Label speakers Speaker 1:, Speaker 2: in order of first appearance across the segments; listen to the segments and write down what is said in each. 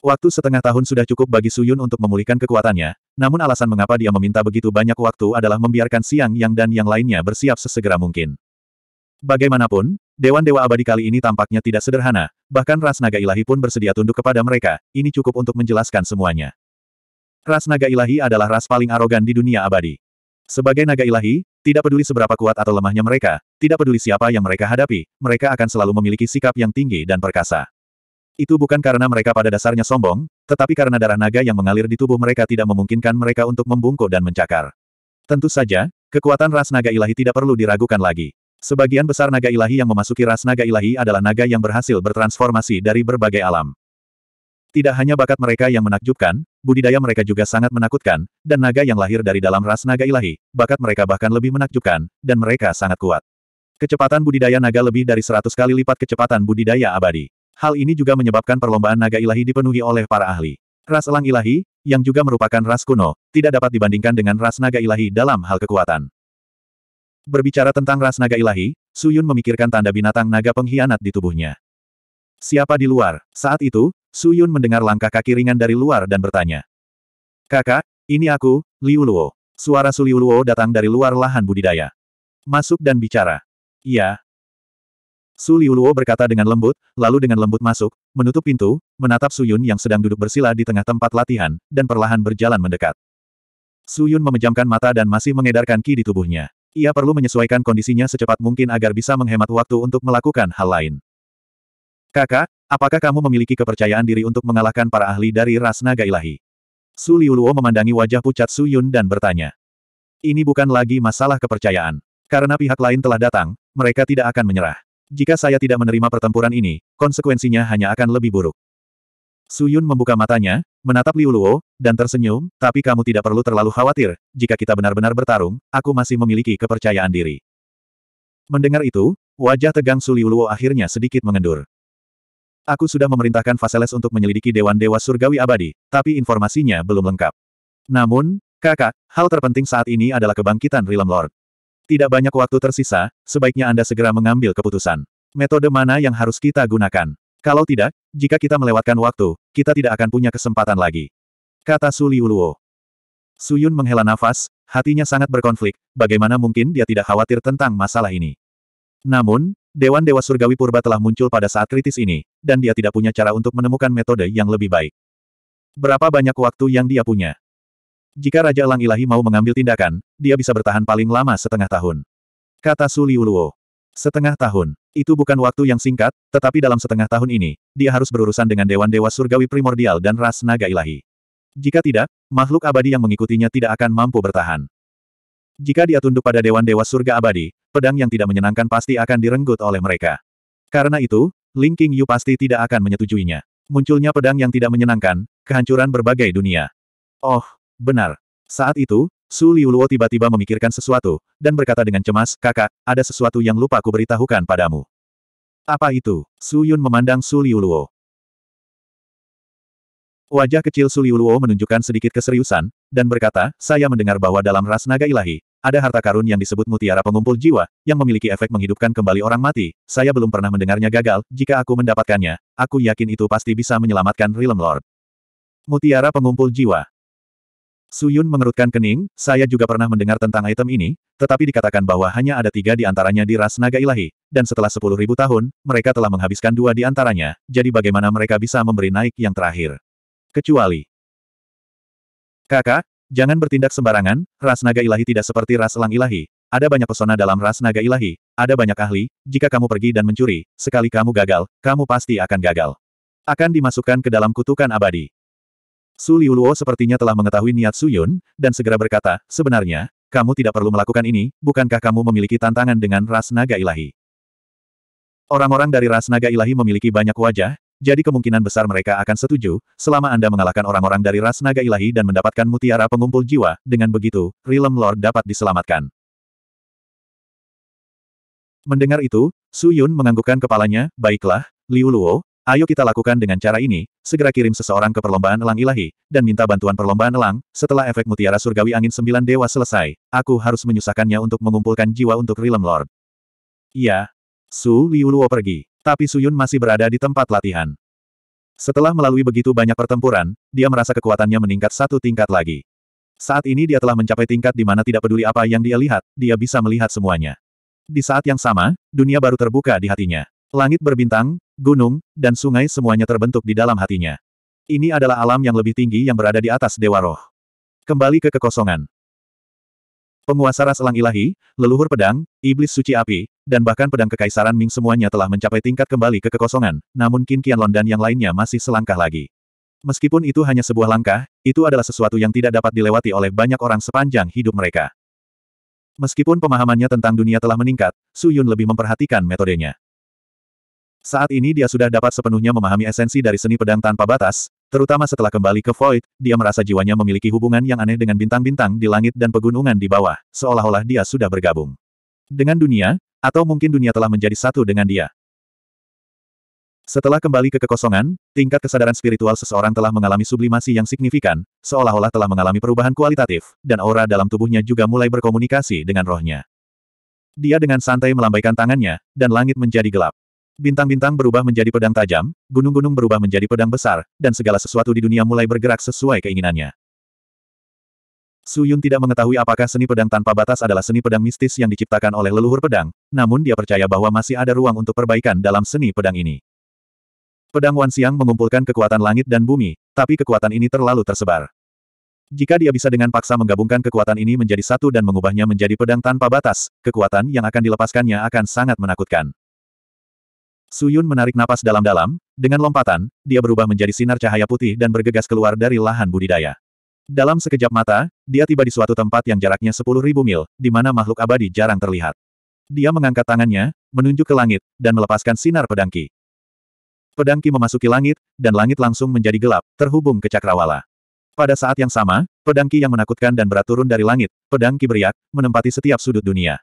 Speaker 1: Waktu setengah tahun sudah cukup bagi Suyun untuk memulihkan kekuatannya, namun alasan mengapa dia meminta begitu banyak waktu adalah membiarkan Siang Yang dan yang lainnya bersiap sesegera mungkin. Bagaimanapun, Dewan Dewa Abadi kali ini tampaknya tidak sederhana, bahkan ras naga ilahi pun bersedia tunduk kepada mereka, ini cukup untuk menjelaskan semuanya. Ras naga ilahi adalah ras paling arogan di dunia abadi. Sebagai naga ilahi, tidak peduli seberapa kuat atau lemahnya mereka, tidak peduli siapa yang mereka hadapi, mereka akan selalu memiliki sikap yang tinggi dan perkasa. Itu bukan karena mereka pada dasarnya sombong, tetapi karena darah naga yang mengalir di tubuh mereka tidak memungkinkan mereka untuk membungkuk dan mencakar. Tentu saja, kekuatan ras naga ilahi tidak perlu diragukan lagi. Sebagian besar naga ilahi yang memasuki ras naga ilahi adalah naga yang berhasil bertransformasi dari berbagai alam. Tidak hanya bakat mereka yang menakjubkan, budidaya mereka juga sangat menakutkan, dan naga yang lahir dari dalam ras naga ilahi, bakat mereka bahkan lebih menakjubkan, dan mereka sangat kuat. Kecepatan budidaya naga lebih dari 100 kali lipat kecepatan budidaya abadi. Hal ini juga menyebabkan perlombaan naga ilahi dipenuhi oleh para ahli. Ras elang ilahi, yang juga merupakan ras kuno, tidak dapat dibandingkan dengan ras naga ilahi dalam hal kekuatan. Berbicara tentang ras naga ilahi, Suyun memikirkan tanda binatang naga pengkhianat di tubuhnya. Siapa di luar? Saat itu, Suyun mendengar langkah kaki ringan dari luar dan bertanya. Kakak, ini aku, Liu Luo. Suara Su Liu Luo datang dari luar lahan budidaya. Masuk dan bicara. Iya, Su Liuluo berkata dengan lembut, lalu dengan lembut masuk, menutup pintu, menatap Su Yun yang sedang duduk bersila di tengah tempat latihan, dan perlahan berjalan mendekat. Su Yun memejamkan mata dan masih mengedarkan ki di tubuhnya. Ia perlu menyesuaikan kondisinya secepat mungkin agar bisa menghemat waktu untuk melakukan hal lain. Kakak, apakah kamu memiliki kepercayaan diri untuk mengalahkan para ahli dari ras naga ilahi? Su Liuluo memandangi wajah pucat Su Yun dan bertanya. Ini bukan lagi masalah kepercayaan. Karena pihak lain telah datang, mereka tidak akan menyerah. Jika saya tidak menerima pertempuran ini, konsekuensinya hanya akan lebih buruk. Su Yun membuka matanya, menatap Liu Luo, dan tersenyum, tapi kamu tidak perlu terlalu khawatir, jika kita benar-benar bertarung, aku masih memiliki kepercayaan diri. Mendengar itu, wajah tegang Su Liu Luo akhirnya sedikit mengendur. Aku sudah memerintahkan Vaseles untuk menyelidiki Dewan Dewa Surgawi Abadi, tapi informasinya belum lengkap. Namun, kakak, hal terpenting saat ini adalah kebangkitan Realm Lord. Tidak banyak waktu tersisa, sebaiknya Anda segera mengambil keputusan. Metode mana yang harus kita gunakan? Kalau tidak, jika kita melewatkan waktu, kita tidak akan punya kesempatan lagi. Kata Su Suli Su Yun menghela nafas, hatinya sangat berkonflik, bagaimana mungkin dia tidak khawatir tentang masalah ini. Namun, Dewan Dewa Surgawi Purba telah muncul pada saat kritis ini, dan dia tidak punya cara untuk menemukan metode yang lebih baik. Berapa banyak waktu yang dia punya? Jika Raja Elang Ilahi mau mengambil tindakan, dia bisa bertahan paling lama setengah tahun. Kata Su Liuluo. Setengah tahun. Itu bukan waktu yang singkat, tetapi dalam setengah tahun ini, dia harus berurusan dengan Dewan Dewa Surgawi Primordial dan Ras Naga Ilahi. Jika tidak, makhluk abadi yang mengikutinya tidak akan mampu bertahan. Jika dia tunduk pada Dewan Dewa Surga Abadi, pedang yang tidak menyenangkan pasti akan direnggut oleh mereka. Karena itu, Ling King Yu pasti tidak akan menyetujuinya. Munculnya pedang yang tidak menyenangkan, kehancuran berbagai dunia. Oh, Benar. Saat itu, Su Liuluo tiba-tiba memikirkan sesuatu, dan berkata dengan cemas, kakak, ada sesuatu yang lupa ku beritahukan padamu. Apa itu? Su Yun memandang Su Liuluo. Wajah kecil Su Suliuluo menunjukkan sedikit keseriusan, dan berkata, saya mendengar bahwa dalam ras naga ilahi, ada harta karun yang disebut mutiara pengumpul jiwa, yang memiliki efek menghidupkan kembali orang mati, saya belum pernah mendengarnya gagal, jika aku mendapatkannya, aku yakin itu pasti bisa menyelamatkan Realm Lord. Mutiara pengumpul jiwa. Suyun mengerutkan kening, saya juga pernah mendengar tentang item ini, tetapi dikatakan bahwa hanya ada tiga di antaranya di ras naga ilahi, dan setelah sepuluh ribu tahun, mereka telah menghabiskan dua di antaranya, jadi bagaimana mereka bisa memberi naik yang terakhir? Kecuali. Kakak, jangan bertindak sembarangan, ras naga ilahi tidak seperti ras elang ilahi, ada banyak pesona dalam ras naga ilahi, ada banyak ahli, jika kamu pergi dan mencuri, sekali kamu gagal, kamu pasti akan gagal. Akan dimasukkan ke dalam kutukan abadi. Su Liuluo sepertinya telah mengetahui niat Su Yun, dan segera berkata, sebenarnya, kamu tidak perlu melakukan ini, bukankah kamu memiliki tantangan dengan ras naga ilahi? Orang-orang dari ras naga ilahi memiliki banyak wajah, jadi kemungkinan besar mereka akan setuju, selama Anda mengalahkan orang-orang dari ras naga ilahi dan mendapatkan mutiara pengumpul jiwa, dengan begitu, Realm Lord dapat diselamatkan. Mendengar itu, Su Yun menganggukkan kepalanya, baiklah, Liu Luo, Ayo kita lakukan dengan cara ini, segera kirim seseorang ke perlombaan elang ilahi, dan minta bantuan perlombaan elang, setelah efek mutiara surgawi angin sembilan dewa selesai, aku harus menyusahkannya untuk mengumpulkan jiwa untuk Realm Lord. Iya. Su Liuluo pergi, tapi Su Yun masih berada di tempat latihan. Setelah melalui begitu banyak pertempuran, dia merasa kekuatannya meningkat satu tingkat lagi. Saat ini dia telah mencapai tingkat di mana tidak peduli apa yang dia lihat, dia bisa melihat semuanya. Di saat yang sama, dunia baru terbuka di hatinya. Langit berbintang, gunung, dan sungai semuanya terbentuk di dalam hatinya. Ini adalah alam yang lebih tinggi yang berada di atas Dewa Roh. Kembali ke kekosongan. Penguasa ras elang ilahi, leluhur pedang, iblis suci api, dan bahkan pedang kekaisaran Ming semuanya telah mencapai tingkat kembali ke kekosongan, namun Qin Qianlong dan yang lainnya masih selangkah lagi. Meskipun itu hanya sebuah langkah, itu adalah sesuatu yang tidak dapat dilewati oleh banyak orang sepanjang hidup mereka. Meskipun pemahamannya tentang dunia telah meningkat, Su Yun lebih memperhatikan metodenya. Saat ini dia sudah dapat sepenuhnya memahami esensi dari seni pedang tanpa batas, terutama setelah kembali ke Void, dia merasa jiwanya memiliki hubungan yang aneh dengan bintang-bintang di langit dan pegunungan di bawah, seolah-olah dia sudah bergabung. Dengan dunia, atau mungkin dunia telah menjadi satu dengan dia. Setelah kembali ke kekosongan, tingkat kesadaran spiritual seseorang telah mengalami sublimasi yang signifikan, seolah-olah telah mengalami perubahan kualitatif, dan aura dalam tubuhnya juga mulai berkomunikasi dengan rohnya. Dia dengan santai melambaikan tangannya, dan langit menjadi gelap. Bintang-bintang berubah menjadi pedang tajam, gunung-gunung berubah menjadi pedang besar, dan segala sesuatu di dunia mulai bergerak sesuai keinginannya. Su Yun tidak mengetahui apakah seni pedang tanpa batas adalah seni pedang mistis yang diciptakan oleh leluhur pedang, namun dia percaya bahwa masih ada ruang untuk perbaikan dalam seni pedang ini. Pedang Wan Siang mengumpulkan kekuatan langit dan bumi, tapi kekuatan ini terlalu tersebar. Jika dia bisa dengan paksa menggabungkan kekuatan ini menjadi satu dan mengubahnya menjadi pedang tanpa batas, kekuatan yang akan dilepaskannya akan sangat menakutkan. Suyun menarik napas dalam-dalam, dengan lompatan, dia berubah menjadi sinar cahaya putih dan bergegas keluar dari lahan budidaya. Dalam sekejap mata, dia tiba di suatu tempat yang jaraknya sepuluh ribu mil, di mana makhluk abadi jarang terlihat. Dia mengangkat tangannya, menunjuk ke langit, dan melepaskan sinar Pedangki. Pedangki memasuki langit, dan langit langsung menjadi gelap, terhubung ke cakrawala. Pada saat yang sama, Pedangki yang menakutkan dan berat turun dari langit, Pedangki beriak, menempati setiap sudut dunia.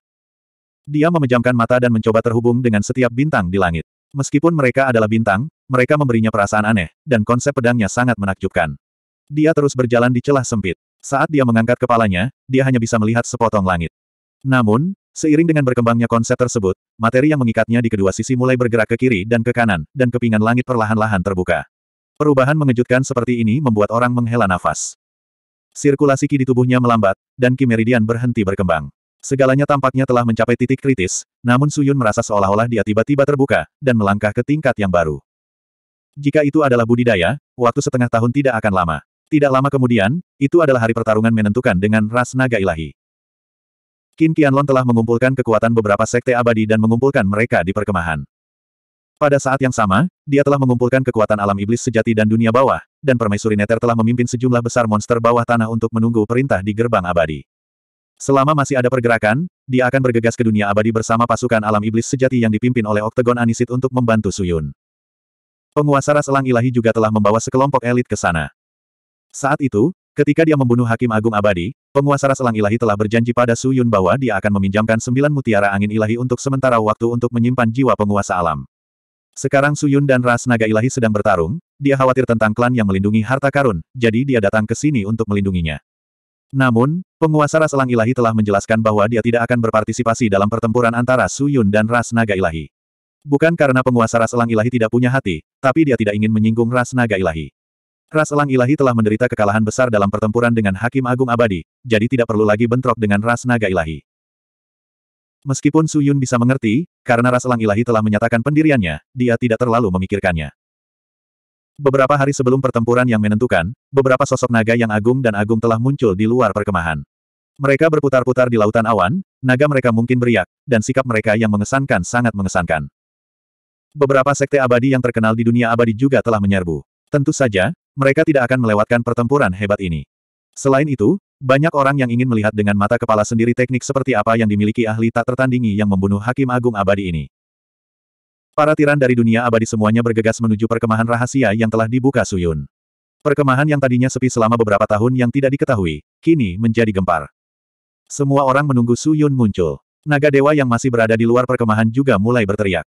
Speaker 1: Dia memejamkan mata dan mencoba terhubung dengan setiap bintang di langit. Meskipun mereka adalah bintang, mereka memberinya perasaan aneh, dan konsep pedangnya sangat menakjubkan. Dia terus berjalan di celah sempit. Saat dia mengangkat kepalanya, dia hanya bisa melihat sepotong langit. Namun, seiring dengan berkembangnya konsep tersebut, materi yang mengikatnya di kedua sisi mulai bergerak ke kiri dan ke kanan, dan kepingan langit perlahan-lahan terbuka. Perubahan mengejutkan seperti ini membuat orang menghela nafas. Sirkulasi ki di tubuhnya melambat, dan ki meridian berhenti berkembang. Segalanya tampaknya telah mencapai titik kritis, namun Suyun merasa seolah-olah dia tiba-tiba terbuka, dan melangkah ke tingkat yang baru. Jika itu adalah budidaya, waktu setengah tahun tidak akan lama. Tidak lama kemudian, itu adalah hari pertarungan menentukan dengan ras naga ilahi. Qin Qianlon telah mengumpulkan kekuatan beberapa sekte abadi dan mengumpulkan mereka di perkemahan. Pada saat yang sama, dia telah mengumpulkan kekuatan alam iblis sejati dan dunia bawah, dan permaisuri Neter telah memimpin sejumlah besar monster bawah tanah untuk menunggu perintah di gerbang abadi. Selama masih ada pergerakan, dia akan bergegas ke dunia abadi bersama pasukan alam iblis sejati yang dipimpin oleh Oktagon Anisit untuk membantu Suyun. Penguasa ras elang ilahi juga telah membawa sekelompok elit ke sana. Saat itu, ketika dia membunuh Hakim Agung Abadi, penguasa ras elang ilahi telah berjanji pada Suyun bahwa dia akan meminjamkan sembilan mutiara angin ilahi untuk sementara waktu untuk menyimpan jiwa penguasa alam. Sekarang Suyun dan ras naga ilahi sedang bertarung, dia khawatir tentang klan yang melindungi harta karun, jadi dia datang ke sini untuk melindunginya. Namun, penguasa ras elang ilahi telah menjelaskan bahwa dia tidak akan berpartisipasi dalam pertempuran antara Su Yun dan ras naga ilahi. Bukan karena penguasa ras elang ilahi tidak punya hati, tapi dia tidak ingin menyinggung ras naga ilahi. Ras elang ilahi telah menderita kekalahan besar dalam pertempuran dengan Hakim Agung Abadi, jadi tidak perlu lagi bentrok dengan ras naga ilahi. Meskipun Su Yun bisa mengerti, karena ras elang ilahi telah menyatakan pendiriannya, dia tidak terlalu memikirkannya. Beberapa hari sebelum pertempuran yang menentukan, beberapa sosok naga yang agung dan agung telah muncul di luar perkemahan. Mereka berputar-putar di lautan awan, naga mereka mungkin beriak, dan sikap mereka yang mengesankan sangat mengesankan. Beberapa sekte abadi yang terkenal di dunia abadi juga telah menyerbu. Tentu saja, mereka tidak akan melewatkan pertempuran hebat ini. Selain itu, banyak orang yang ingin melihat dengan mata kepala sendiri teknik seperti apa yang dimiliki ahli tak tertandingi yang membunuh Hakim Agung Abadi ini. Para tiran dari dunia abadi semuanya bergegas menuju perkemahan rahasia yang telah dibuka Suyun. Perkemahan yang tadinya sepi selama beberapa tahun yang tidak diketahui, kini menjadi gempar. Semua orang menunggu Suyun muncul. Naga dewa yang masih berada di luar perkemahan juga mulai berteriak.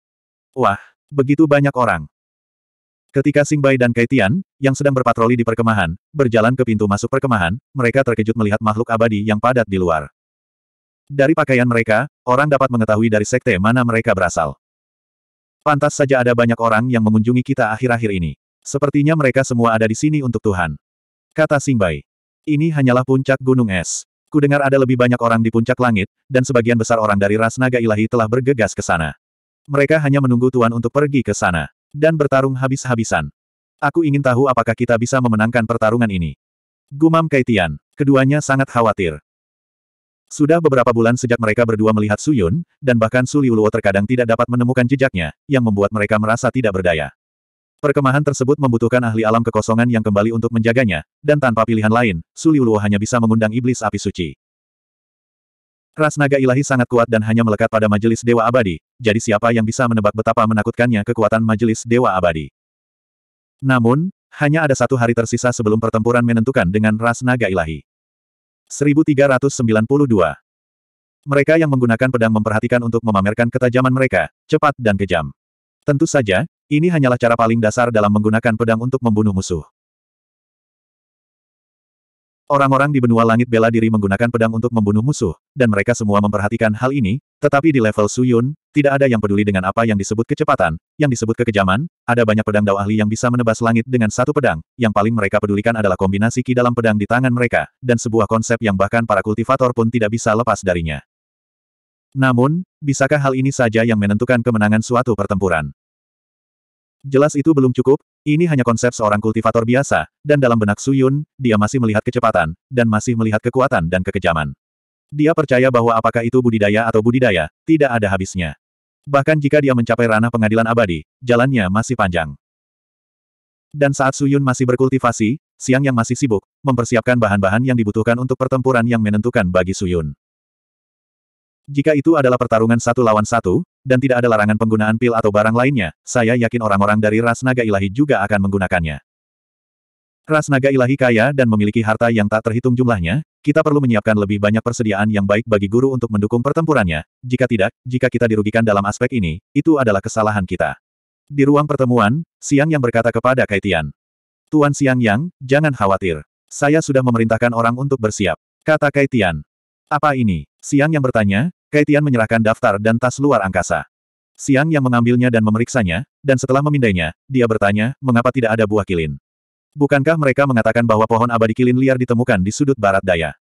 Speaker 1: Wah, begitu banyak orang. Ketika Singbai dan Kaitian, yang sedang berpatroli di perkemahan, berjalan ke pintu masuk perkemahan, mereka terkejut melihat makhluk abadi yang padat di luar. Dari pakaian mereka, orang dapat mengetahui dari sekte mana mereka berasal. Pantas saja ada banyak orang yang mengunjungi kita akhir-akhir ini. Sepertinya mereka semua ada di sini untuk Tuhan. Kata Singbai. Ini hanyalah puncak gunung es. Kudengar ada lebih banyak orang di puncak langit, dan sebagian besar orang dari ras naga ilahi telah bergegas ke sana. Mereka hanya menunggu Tuhan untuk pergi ke sana. Dan bertarung habis-habisan. Aku ingin tahu apakah kita bisa memenangkan pertarungan ini. Gumam Kaitian. Keduanya sangat khawatir. Sudah beberapa bulan sejak mereka berdua melihat Su Yun dan bahkan Suliuluo terkadang tidak dapat menemukan jejaknya, yang membuat mereka merasa tidak berdaya. Perkemahan tersebut membutuhkan ahli alam kekosongan yang kembali untuk menjaganya, dan tanpa pilihan lain, Suliuluo hanya bisa mengundang iblis api suci. Ras naga ilahi sangat kuat dan hanya melekat pada majelis dewa abadi, jadi siapa yang bisa menebak betapa menakutkannya kekuatan majelis dewa abadi. Namun, hanya ada satu hari tersisa sebelum pertempuran menentukan dengan ras naga ilahi. 1392. Mereka yang menggunakan pedang memperhatikan untuk memamerkan ketajaman mereka, cepat dan kejam. Tentu saja, ini hanyalah cara paling dasar dalam menggunakan pedang untuk membunuh musuh. Orang-orang di benua langit bela diri menggunakan pedang untuk membunuh musuh, dan mereka semua memperhatikan hal ini, tetapi di level Suyun, tidak ada yang peduli dengan apa yang disebut kecepatan, yang disebut kekejaman, ada banyak pedang dao ahli yang bisa menebas langit dengan satu pedang, yang paling mereka pedulikan adalah kombinasi ki dalam pedang di tangan mereka, dan sebuah konsep yang bahkan para kultivator pun tidak bisa lepas darinya. Namun, bisakah hal ini saja yang menentukan kemenangan suatu pertempuran? Jelas itu belum cukup, ini hanya konsep seorang kultivator biasa, dan dalam benak Suyun, dia masih melihat kecepatan, dan masih melihat kekuatan dan kekejaman. Dia percaya bahwa apakah itu budidaya atau budidaya, tidak ada habisnya. Bahkan jika dia mencapai ranah pengadilan abadi, jalannya masih panjang. Dan saat Suyun masih berkultivasi, Siang yang masih sibuk, mempersiapkan bahan-bahan yang dibutuhkan untuk pertempuran yang menentukan bagi Suyun. Jika itu adalah pertarungan satu lawan satu, dan tidak ada larangan penggunaan pil atau barang lainnya, saya yakin orang-orang dari ras naga ilahi juga akan menggunakannya. Ras naga ilahi kaya dan memiliki harta yang tak terhitung jumlahnya, kita perlu menyiapkan lebih banyak persediaan yang baik bagi guru untuk mendukung pertempurannya. Jika tidak, jika kita dirugikan dalam aspek ini, itu adalah kesalahan kita. Di ruang pertemuan, Siang Yang berkata kepada Kaitian. Tuan Siang Yang, jangan khawatir. Saya sudah memerintahkan orang untuk bersiap. Kata Kaitian. Apa ini? Siang Yang bertanya, Kaitian menyerahkan daftar dan tas luar angkasa. Siang Yang mengambilnya dan memeriksanya, dan setelah memindainya, dia bertanya, mengapa tidak ada buah kilin? Bukankah mereka mengatakan bahwa pohon abadi kilin liar ditemukan di sudut barat daya?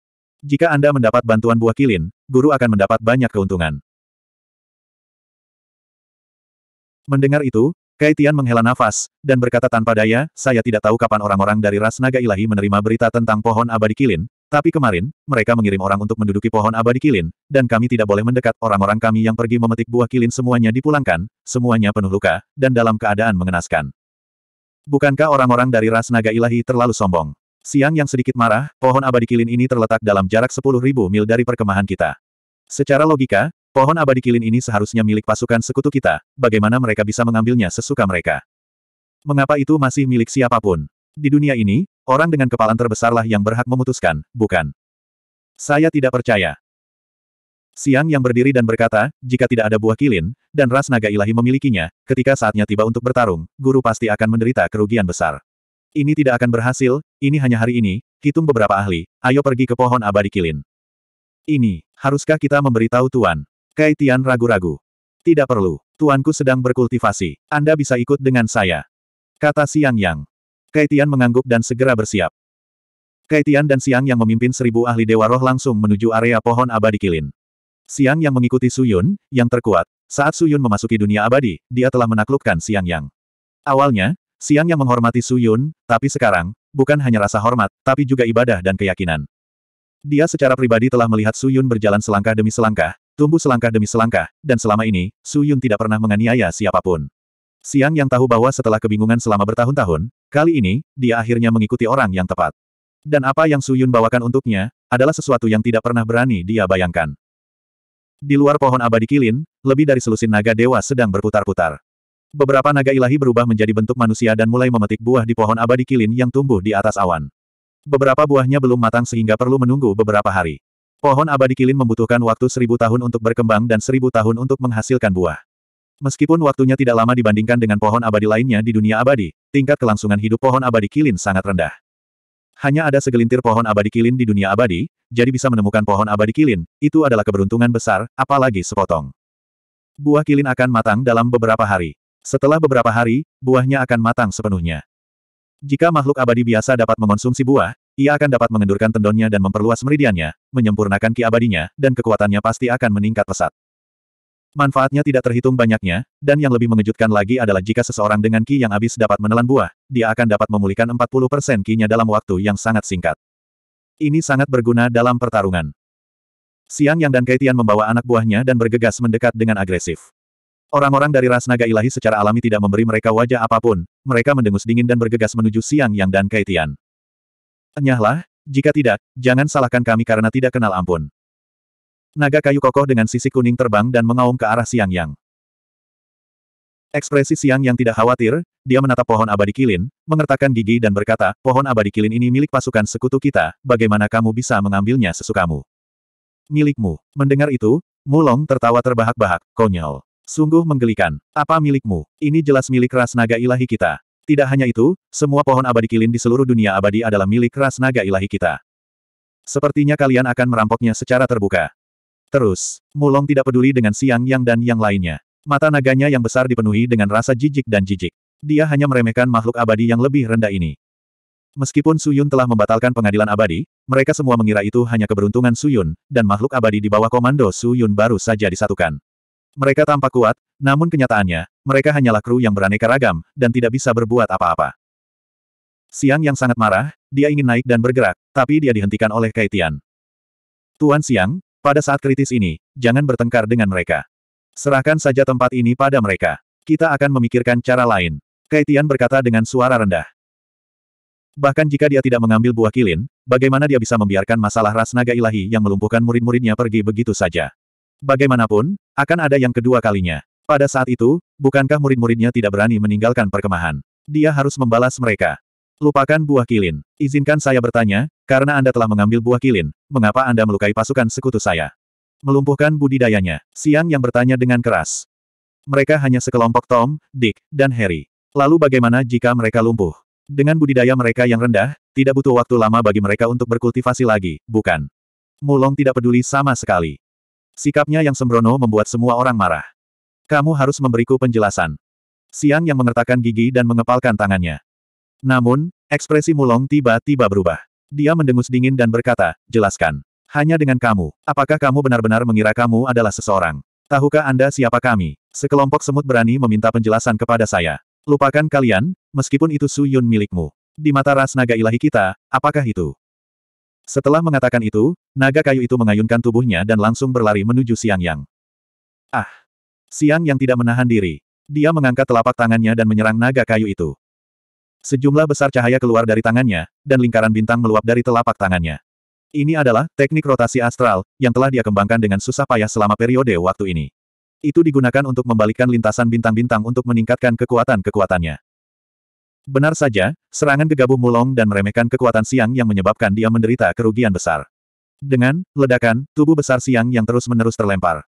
Speaker 1: Jika Anda mendapat bantuan buah kilin, guru akan mendapat banyak keuntungan. Mendengar itu, Kaitian menghela nafas, dan berkata tanpa daya, saya tidak tahu kapan orang-orang dari ras naga ilahi menerima berita tentang pohon abadi kilin, tapi kemarin, mereka mengirim orang untuk menduduki pohon abadi kilin, dan kami tidak boleh mendekat orang-orang kami yang pergi memetik buah kilin semuanya dipulangkan, semuanya penuh luka, dan dalam keadaan mengenaskan. Bukankah orang-orang dari ras naga ilahi terlalu sombong? Siang yang sedikit marah, pohon abadi kilin ini terletak dalam jarak 10.000 mil dari perkemahan kita. Secara logika, pohon abadi kilin ini seharusnya milik pasukan sekutu kita, bagaimana mereka bisa mengambilnya sesuka mereka. Mengapa itu masih milik siapapun? Di dunia ini, orang dengan kepalan terbesarlah yang berhak memutuskan, bukan? Saya tidak percaya. Siang yang berdiri dan berkata, jika tidak ada buah kilin, dan ras naga ilahi memilikinya, ketika saatnya tiba untuk bertarung, guru pasti akan menderita kerugian besar. Ini tidak akan berhasil, ini hanya hari ini, hitung beberapa ahli, ayo pergi ke pohon abadi kilin. Ini, haruskah kita memberitahu Tuan? Kaitian ragu-ragu. Tidak perlu, Tuanku sedang berkultivasi, Anda bisa ikut dengan saya. Kata Siang Yang. Kaitian mengangguk dan segera bersiap. Kaitian dan Siang yang memimpin seribu ahli Dewa Roh langsung menuju area pohon abadi Kilin. Siang Yang mengikuti Suyun, yang terkuat. Saat Suyun memasuki dunia abadi, dia telah menaklukkan Siang Yang. Awalnya, Siang Yang menghormati Suyun, tapi sekarang, bukan hanya rasa hormat, tapi juga ibadah dan keyakinan. Dia secara pribadi telah melihat Suyun berjalan selangkah demi selangkah, tumbuh selangkah demi selangkah, dan selama ini, Suyun tidak pernah menganiaya siapapun. Siang Yang tahu bahwa setelah kebingungan selama bertahun-tahun, kali ini, dia akhirnya mengikuti orang yang tepat. Dan apa yang Suyun bawakan untuknya, adalah sesuatu yang tidak pernah berani dia bayangkan. Di luar pohon abadi kilin, lebih dari selusin naga dewa sedang berputar-putar. Beberapa naga ilahi berubah menjadi bentuk manusia dan mulai memetik buah di pohon abadi kilin yang tumbuh di atas awan. Beberapa buahnya belum matang sehingga perlu menunggu beberapa hari. Pohon abadi kilin membutuhkan waktu seribu tahun untuk berkembang dan seribu tahun untuk menghasilkan buah. Meskipun waktunya tidak lama dibandingkan dengan pohon abadi lainnya di dunia abadi, tingkat kelangsungan hidup pohon abadi kilin sangat rendah. Hanya ada segelintir pohon abadi kilin di dunia abadi, jadi bisa menemukan pohon abadi kilin, itu adalah keberuntungan besar, apalagi sepotong. Buah kilin akan matang dalam beberapa hari. Setelah beberapa hari, buahnya akan matang sepenuhnya. Jika makhluk abadi biasa dapat mengonsumsi buah, ia akan dapat mengendurkan tendonnya dan memperluas meridiannya, menyempurnakan ki abadinya, dan kekuatannya pasti akan meningkat pesat. Manfaatnya tidak terhitung banyaknya, dan yang lebih mengejutkan lagi adalah jika seseorang dengan ki yang habis dapat menelan buah, dia akan dapat memulihkan 40% ki-nya dalam waktu yang sangat singkat. Ini sangat berguna dalam pertarungan. Siang Yang dan Kaitian membawa anak buahnya dan bergegas mendekat dengan agresif. Orang-orang dari ras naga ilahi secara alami tidak memberi mereka wajah apapun, mereka mendengus dingin dan bergegas menuju Siang Yang dan Kaitian. Enyahlah, jika tidak, jangan salahkan kami karena tidak kenal ampun. Naga kayu kokoh dengan sisi kuning terbang dan mengaum ke arah Siang Yang. Ekspresi Siang Yang tidak khawatir, dia menatap pohon abadi kilin, mengertakkan gigi dan berkata, pohon abadi kilin ini milik pasukan sekutu kita, bagaimana kamu bisa mengambilnya sesukamu? Milikmu. Mendengar itu, Mulong tertawa terbahak-bahak, konyol. Sungguh menggelikan. Apa milikmu? Ini jelas milik ras naga ilahi kita. Tidak hanya itu, semua pohon abadi kilin di seluruh dunia abadi adalah milik ras naga ilahi kita. Sepertinya kalian akan merampoknya secara terbuka. Terus, Mulong tidak peduli dengan Siang Yang dan yang lainnya. Mata naganya yang besar dipenuhi dengan rasa jijik dan jijik. Dia hanya meremehkan makhluk abadi yang lebih rendah ini. Meskipun Suyun telah membatalkan pengadilan abadi, mereka semua mengira itu hanya keberuntungan Suyun, dan makhluk abadi di bawah komando Suyun baru saja disatukan. Mereka tampak kuat, namun kenyataannya, mereka hanyalah kru yang beraneka ragam, dan tidak bisa berbuat apa-apa. Siang yang sangat marah, dia ingin naik dan bergerak, tapi dia dihentikan oleh Kaitian. Tuan Siang, pada saat kritis ini, jangan bertengkar dengan mereka. Serahkan saja tempat ini pada mereka. Kita akan memikirkan cara lain. Kaitian berkata dengan suara rendah. Bahkan jika dia tidak mengambil buah kilin, bagaimana dia bisa membiarkan masalah ras naga ilahi yang melumpuhkan murid-muridnya pergi begitu saja? Bagaimanapun, akan ada yang kedua kalinya. Pada saat itu, bukankah murid-muridnya tidak berani meninggalkan perkemahan? Dia harus membalas mereka. Lupakan buah kilin. Izinkan saya bertanya, karena Anda telah mengambil buah kilin, mengapa Anda melukai pasukan sekutu saya? Melumpuhkan budidayanya. Siang yang bertanya dengan keras. Mereka hanya sekelompok Tom, Dick, dan Harry. Lalu bagaimana jika mereka lumpuh? Dengan budidaya mereka yang rendah, tidak butuh waktu lama bagi mereka untuk berkultivasi lagi, bukan? Mulong tidak peduli sama sekali. Sikapnya yang sembrono membuat semua orang marah. Kamu harus memberiku penjelasan. Siang yang mengertakkan gigi dan mengepalkan tangannya. Namun, ekspresi Mulong tiba-tiba berubah. Dia mendengus dingin dan berkata, jelaskan. Hanya dengan kamu. Apakah kamu benar-benar mengira kamu adalah seseorang? Tahukah Anda siapa kami? Sekelompok semut berani meminta penjelasan kepada saya. Lupakan kalian, meskipun itu Su Yun milikmu. Di mata ras naga ilahi kita, apakah itu? Setelah mengatakan itu, naga kayu itu mengayunkan tubuhnya dan langsung berlari menuju Siang Yang. Ah! Siang Yang tidak menahan diri. Dia mengangkat telapak tangannya dan menyerang naga kayu itu. Sejumlah besar cahaya keluar dari tangannya, dan lingkaran bintang meluap dari telapak tangannya. Ini adalah teknik rotasi astral, yang telah dia kembangkan dengan susah payah selama periode waktu ini. Itu digunakan untuk membalikkan lintasan bintang-bintang untuk meningkatkan kekuatan-kekuatannya. Benar saja, serangan gegabah mulong dan meremehkan kekuatan siang yang menyebabkan dia menderita kerugian besar. Dengan ledakan, tubuh besar siang yang terus-menerus terlempar.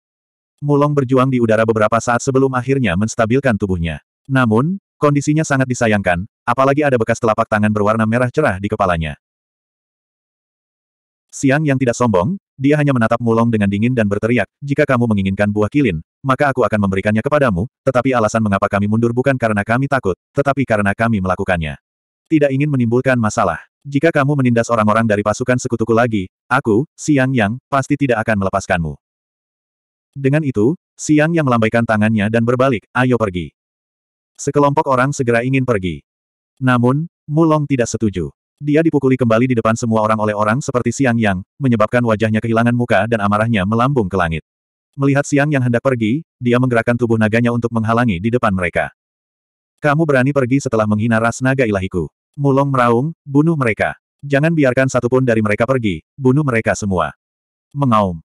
Speaker 1: Mulong berjuang di udara beberapa saat sebelum akhirnya menstabilkan tubuhnya. Namun, Kondisinya sangat disayangkan, apalagi ada bekas telapak tangan berwarna merah cerah di kepalanya. Siang yang tidak sombong, dia hanya menatap Mulong dengan dingin dan berteriak, jika kamu menginginkan buah kilin, maka aku akan memberikannya kepadamu, tetapi alasan mengapa kami mundur bukan karena kami takut, tetapi karena kami melakukannya. Tidak ingin menimbulkan masalah. Jika kamu menindas orang-orang dari pasukan sekutuku lagi, aku, Siang Yang, pasti tidak akan melepaskanmu. Dengan itu, Siang Yang melambaikan tangannya dan berbalik, ayo pergi. Sekelompok orang segera ingin pergi. Namun, Mulong tidak setuju. Dia dipukuli kembali di depan semua orang oleh orang seperti Siang Yang, menyebabkan wajahnya kehilangan muka dan amarahnya melambung ke langit. Melihat Siang Yang hendak pergi, dia menggerakkan tubuh naganya untuk menghalangi di depan mereka. Kamu berani pergi setelah menghina ras naga ilahiku. Mulong meraung, bunuh mereka. Jangan biarkan satupun dari mereka pergi, bunuh mereka semua. Mengaum.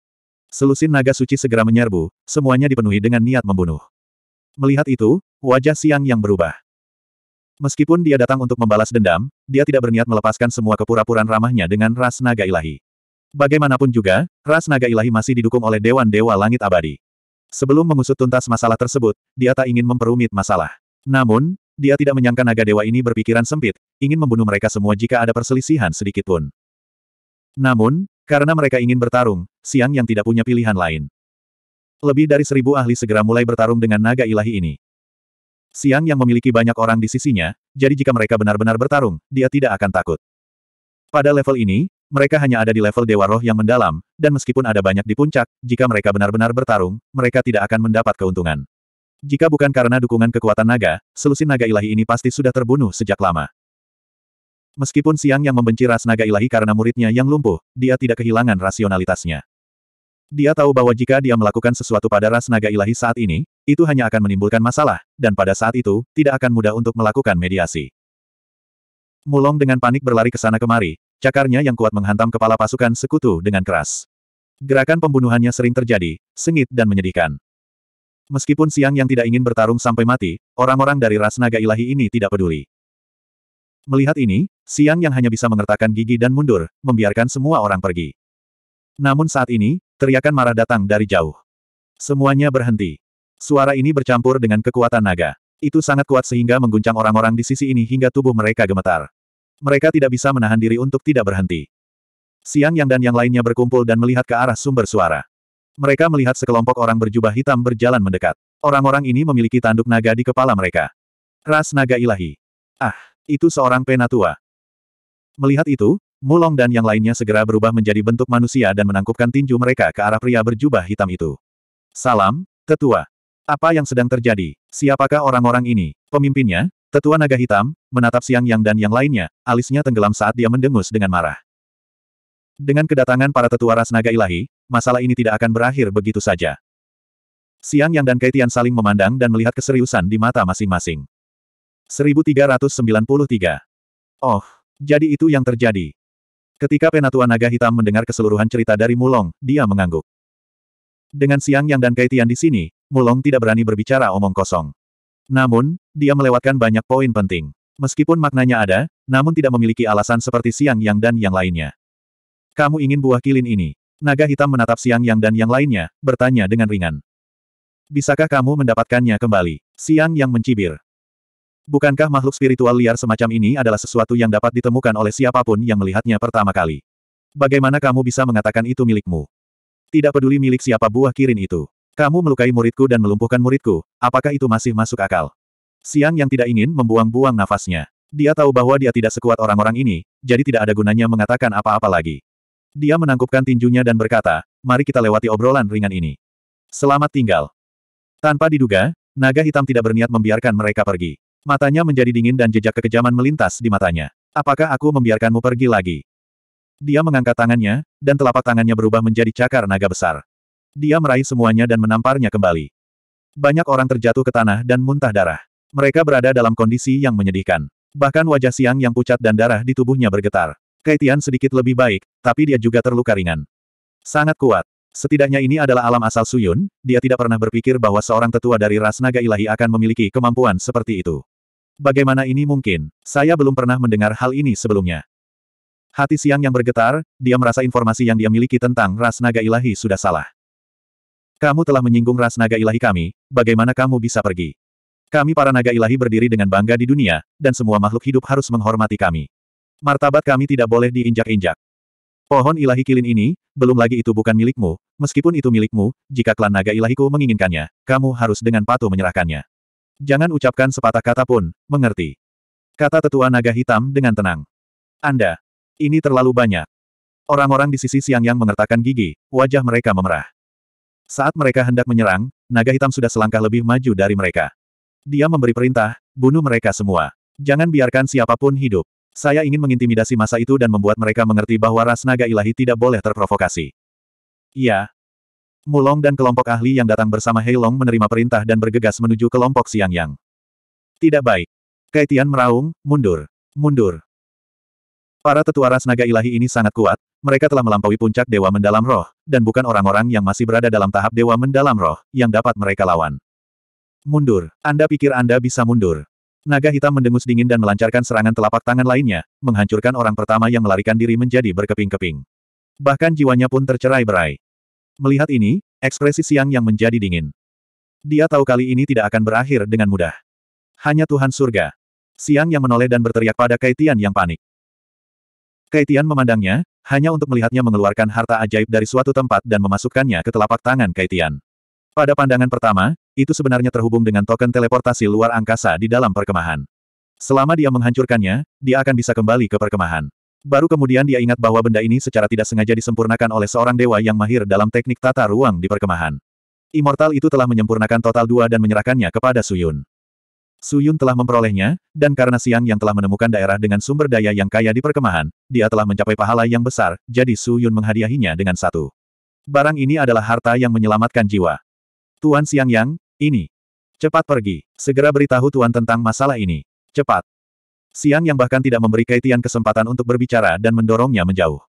Speaker 1: Selusin naga suci segera menyerbu, semuanya dipenuhi dengan niat membunuh. Melihat itu, wajah Siang yang berubah. Meskipun dia datang untuk membalas dendam, dia tidak berniat melepaskan semua kepura-puraan ramahnya dengan ras naga ilahi. Bagaimanapun juga, ras naga ilahi masih didukung oleh Dewan-Dewa Langit Abadi. Sebelum mengusut tuntas masalah tersebut, dia tak ingin memperumit masalah. Namun, dia tidak menyangka naga dewa ini berpikiran sempit, ingin membunuh mereka semua jika ada perselisihan sedikitpun. Namun, karena mereka ingin bertarung, Siang yang tidak punya pilihan lain. Lebih dari seribu ahli segera mulai bertarung dengan naga ilahi ini. Siang yang memiliki banyak orang di sisinya, jadi jika mereka benar-benar bertarung, dia tidak akan takut. Pada level ini, mereka hanya ada di level Dewa Roh yang mendalam, dan meskipun ada banyak di puncak, jika mereka benar-benar bertarung, mereka tidak akan mendapat keuntungan. Jika bukan karena dukungan kekuatan naga, selusin naga ilahi ini pasti sudah terbunuh sejak lama. Meskipun Siang yang membenci ras naga ilahi karena muridnya yang lumpuh, dia tidak kehilangan rasionalitasnya. Dia tahu bahwa jika dia melakukan sesuatu pada ras naga ilahi saat ini, itu hanya akan menimbulkan masalah, dan pada saat itu, tidak akan mudah untuk melakukan mediasi. Mulong dengan panik berlari ke sana kemari, cakarnya yang kuat menghantam kepala pasukan sekutu dengan keras. Gerakan pembunuhannya sering terjadi, sengit dan menyedihkan. Meskipun siang yang tidak ingin bertarung sampai mati, orang-orang dari ras naga ilahi ini tidak peduli. Melihat ini, siang yang hanya bisa mengertakkan gigi dan mundur, membiarkan semua orang pergi. Namun saat ini, Teriakan marah datang dari jauh. Semuanya berhenti. Suara ini bercampur dengan kekuatan naga. Itu sangat kuat sehingga mengguncang orang-orang di sisi ini hingga tubuh mereka gemetar. Mereka tidak bisa menahan diri untuk tidak berhenti. Siang Yang dan yang lainnya berkumpul dan melihat ke arah sumber suara. Mereka melihat sekelompok orang berjubah hitam berjalan mendekat. Orang-orang ini memiliki tanduk naga di kepala mereka. Ras naga ilahi. Ah, itu seorang penatua. Melihat itu, Mulong dan yang lainnya segera berubah menjadi bentuk manusia dan menangkupkan tinju mereka ke arah pria berjubah hitam itu. Salam, tetua. Apa yang sedang terjadi? Siapakah orang-orang ini? Pemimpinnya, tetua naga hitam, menatap Siang Yang dan yang lainnya, alisnya tenggelam saat dia mendengus dengan marah. Dengan kedatangan para tetua ras naga ilahi, masalah ini tidak akan berakhir begitu saja. Siang Yang dan Kaitian saling memandang dan melihat keseriusan di mata masing-masing. 1393. Oh, jadi itu yang terjadi. Ketika Penatua Naga Hitam mendengar keseluruhan cerita dari Mulong, dia mengangguk. Dengan Siang Yang dan Kaitian di sini, Mulong tidak berani berbicara omong kosong. Namun, dia melewatkan banyak poin penting. Meskipun maknanya ada, namun tidak memiliki alasan seperti Siang Yang dan yang lainnya. Kamu ingin buah kilin ini? Naga hitam menatap Siang Yang dan yang lainnya, bertanya dengan ringan. Bisakah kamu mendapatkannya kembali? Siang Yang mencibir. Bukankah makhluk spiritual liar semacam ini adalah sesuatu yang dapat ditemukan oleh siapapun yang melihatnya pertama kali? Bagaimana kamu bisa mengatakan itu milikmu? Tidak peduli milik siapa buah kirin itu. Kamu melukai muridku dan melumpuhkan muridku, apakah itu masih masuk akal? Siang yang tidak ingin membuang-buang nafasnya. Dia tahu bahwa dia tidak sekuat orang-orang ini, jadi tidak ada gunanya mengatakan apa-apa lagi. Dia menangkupkan tinjunya dan berkata, mari kita lewati obrolan ringan ini. Selamat tinggal. Tanpa diduga, naga hitam tidak berniat membiarkan mereka pergi. Matanya menjadi dingin dan jejak kekejaman melintas di matanya. Apakah aku membiarkanmu pergi lagi? Dia mengangkat tangannya, dan telapak tangannya berubah menjadi cakar naga besar. Dia meraih semuanya dan menamparnya kembali. Banyak orang terjatuh ke tanah dan muntah darah. Mereka berada dalam kondisi yang menyedihkan. Bahkan wajah siang yang pucat dan darah di tubuhnya bergetar. Kaitian sedikit lebih baik, tapi dia juga terluka ringan. Sangat kuat. Setidaknya ini adalah alam asal Suyun, dia tidak pernah berpikir bahwa seorang tetua dari ras naga ilahi akan memiliki kemampuan seperti itu. Bagaimana ini mungkin? Saya belum pernah mendengar hal ini sebelumnya. Hati siang yang bergetar, dia merasa informasi yang dia miliki tentang ras naga ilahi sudah salah. Kamu telah menyinggung ras naga ilahi kami, bagaimana kamu bisa pergi? Kami para naga ilahi berdiri dengan bangga di dunia, dan semua makhluk hidup harus menghormati kami. Martabat kami tidak boleh diinjak-injak. Pohon ilahi kilin ini, belum lagi itu bukan milikmu, meskipun itu milikmu, jika klan naga ilahiku menginginkannya, kamu harus dengan patuh menyerahkannya. Jangan ucapkan sepatah kata pun, mengerti. Kata tetua naga hitam dengan tenang. Anda. Ini terlalu banyak. Orang-orang di sisi siang yang mengertakkan gigi, wajah mereka memerah. Saat mereka hendak menyerang, naga hitam sudah selangkah lebih maju dari mereka. Dia memberi perintah, bunuh mereka semua. Jangan biarkan siapapun hidup. Saya ingin mengintimidasi masa itu dan membuat mereka mengerti bahwa ras naga ilahi tidak boleh terprovokasi. Iya, Mulong dan kelompok ahli yang datang bersama Heilong menerima perintah dan bergegas menuju kelompok Siang Yang. Tidak baik. Kaitian meraung, mundur. Mundur. Para tetua ras naga ilahi ini sangat kuat, mereka telah melampaui puncak dewa mendalam roh, dan bukan orang-orang yang masih berada dalam tahap dewa mendalam roh, yang dapat mereka lawan. Mundur. Anda pikir Anda bisa mundur. Naga hitam mendengus dingin dan melancarkan serangan telapak tangan lainnya, menghancurkan orang pertama yang melarikan diri menjadi berkeping-keping. Bahkan jiwanya pun tercerai-berai. Melihat ini, ekspresi siang yang menjadi dingin. Dia tahu kali ini tidak akan berakhir dengan mudah. Hanya Tuhan surga. Siang yang menoleh dan berteriak pada Kaitian yang panik. Kaitian memandangnya, hanya untuk melihatnya mengeluarkan harta ajaib dari suatu tempat dan memasukkannya ke telapak tangan Kaitian. Pada pandangan pertama, itu sebenarnya terhubung dengan token teleportasi luar angkasa di dalam perkemahan. Selama dia menghancurkannya, dia akan bisa kembali ke perkemahan. Baru kemudian dia ingat bahwa benda ini secara tidak sengaja disempurnakan oleh seorang dewa yang mahir dalam teknik tata ruang di perkemahan. Immortal itu telah menyempurnakan total dua dan menyerahkannya kepada Suyun. Suyun telah memperolehnya, dan karena Siang yang telah menemukan daerah dengan sumber daya yang kaya di perkemahan, dia telah mencapai pahala yang besar, jadi Suyun menghadiahinya dengan satu. Barang ini adalah harta yang menyelamatkan jiwa. Tuan Siang Yang, ini. Cepat pergi. Segera beritahu Tuan tentang masalah ini. Cepat. Siang yang bahkan tidak memberi Kaitian kesempatan untuk berbicara dan mendorongnya menjauh.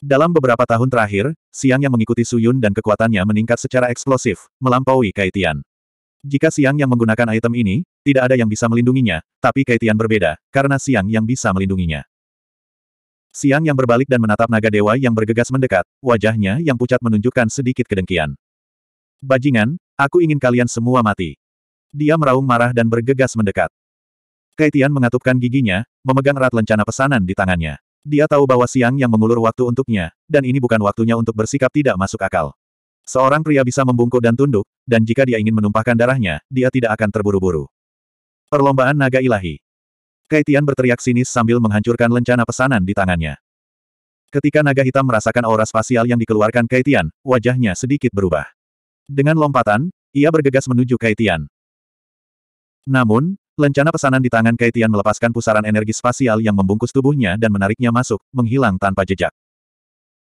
Speaker 1: Dalam beberapa tahun terakhir, Siang yang mengikuti Suyun dan kekuatannya meningkat secara eksplosif, melampaui Kaitian. Jika Siang yang menggunakan item ini, tidak ada yang bisa melindunginya, tapi Kaitian berbeda, karena Siang yang bisa melindunginya. Siang yang berbalik dan menatap naga dewa yang bergegas mendekat, wajahnya yang pucat menunjukkan sedikit kedengkian. Bajingan, aku ingin kalian semua mati. Dia meraung marah dan bergegas mendekat. Kaitian mengatupkan giginya, memegang erat lencana pesanan di tangannya. Dia tahu bahwa siang yang mengulur waktu untuknya, dan ini bukan waktunya untuk bersikap tidak masuk akal. Seorang pria bisa membungkuk dan tunduk, dan jika dia ingin menumpahkan darahnya, dia tidak akan terburu-buru. Perlombaan naga ilahi. Kaitian berteriak sinis sambil menghancurkan lencana pesanan di tangannya. Ketika naga hitam merasakan aura spasial yang dikeluarkan Kaitian, wajahnya sedikit berubah. Dengan lompatan, ia bergegas menuju Kaitian. Namun, Lencana pesanan di tangan Kaitian melepaskan pusaran energi spasial yang membungkus tubuhnya dan menariknya masuk, menghilang tanpa jejak.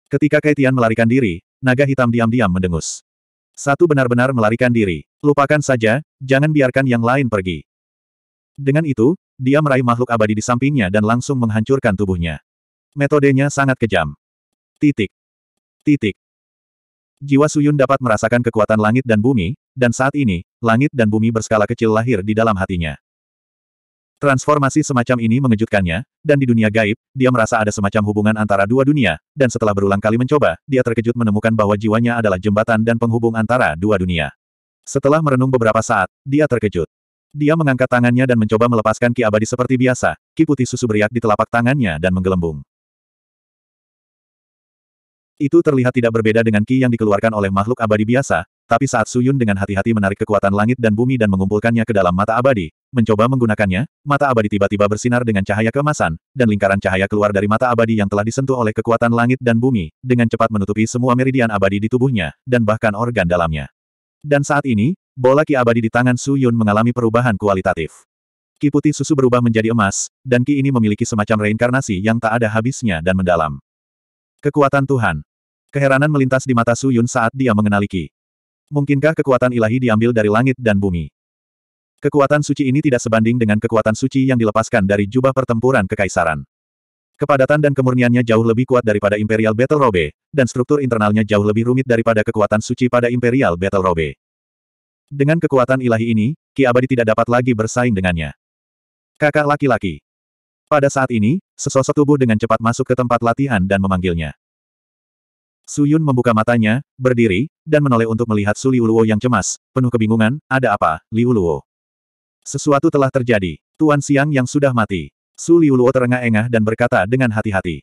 Speaker 1: Ketika Kaitian melarikan diri, naga hitam diam-diam mendengus. Satu benar-benar melarikan diri. Lupakan saja, jangan biarkan yang lain pergi. Dengan itu, dia meraih makhluk abadi di sampingnya dan langsung menghancurkan tubuhnya. Metodenya sangat kejam. Titik. Titik. Jiwa Suyun dapat merasakan kekuatan langit dan bumi, dan saat ini, langit dan bumi berskala kecil lahir di dalam hatinya. Transformasi semacam ini mengejutkannya, dan di dunia gaib, dia merasa ada semacam hubungan antara dua dunia, dan setelah berulang kali mencoba, dia terkejut menemukan bahwa jiwanya adalah jembatan dan penghubung antara dua dunia. Setelah merenung beberapa saat, dia terkejut. Dia mengangkat tangannya dan mencoba melepaskan ki abadi seperti biasa, ki putih susu beriak di telapak tangannya dan menggelembung. Itu terlihat tidak berbeda dengan ki yang dikeluarkan oleh makhluk abadi biasa, tapi saat Suyun dengan hati-hati menarik kekuatan langit dan bumi dan mengumpulkannya ke dalam mata abadi, mencoba menggunakannya, mata abadi tiba-tiba bersinar dengan cahaya kemasan, dan lingkaran cahaya keluar dari mata abadi yang telah disentuh oleh kekuatan langit dan bumi, dengan cepat menutupi semua meridian abadi di tubuhnya, dan bahkan organ dalamnya. Dan saat ini, bola ki abadi di tangan Suyun mengalami perubahan kualitatif. Ki putih susu berubah menjadi emas, dan ki ini memiliki semacam reinkarnasi yang tak ada habisnya dan mendalam. Kekuatan Tuhan. Keheranan melintas di mata Suyun saat dia mengenali ki. Mungkinkah kekuatan ilahi diambil dari langit dan bumi? Kekuatan suci ini tidak sebanding dengan kekuatan suci yang dilepaskan dari jubah pertempuran kekaisaran. Kepadatan dan kemurniannya jauh lebih kuat daripada Imperial Battle Robe, dan struktur internalnya jauh lebih rumit daripada kekuatan suci pada Imperial Battle Robe. Dengan kekuatan ilahi ini, Ki Abadi tidak dapat lagi bersaing dengannya. Kakak laki-laki. Pada saat ini, sesosok tubuh dengan cepat masuk ke tempat latihan dan memanggilnya. Suyun membuka matanya, berdiri, dan menoleh untuk melihat Su Liuluo yang cemas, penuh kebingungan, ada apa, Liuluo? Sesuatu telah terjadi. Tuan Siang yang sudah mati. Su Liuluo terengah-engah dan berkata dengan hati-hati.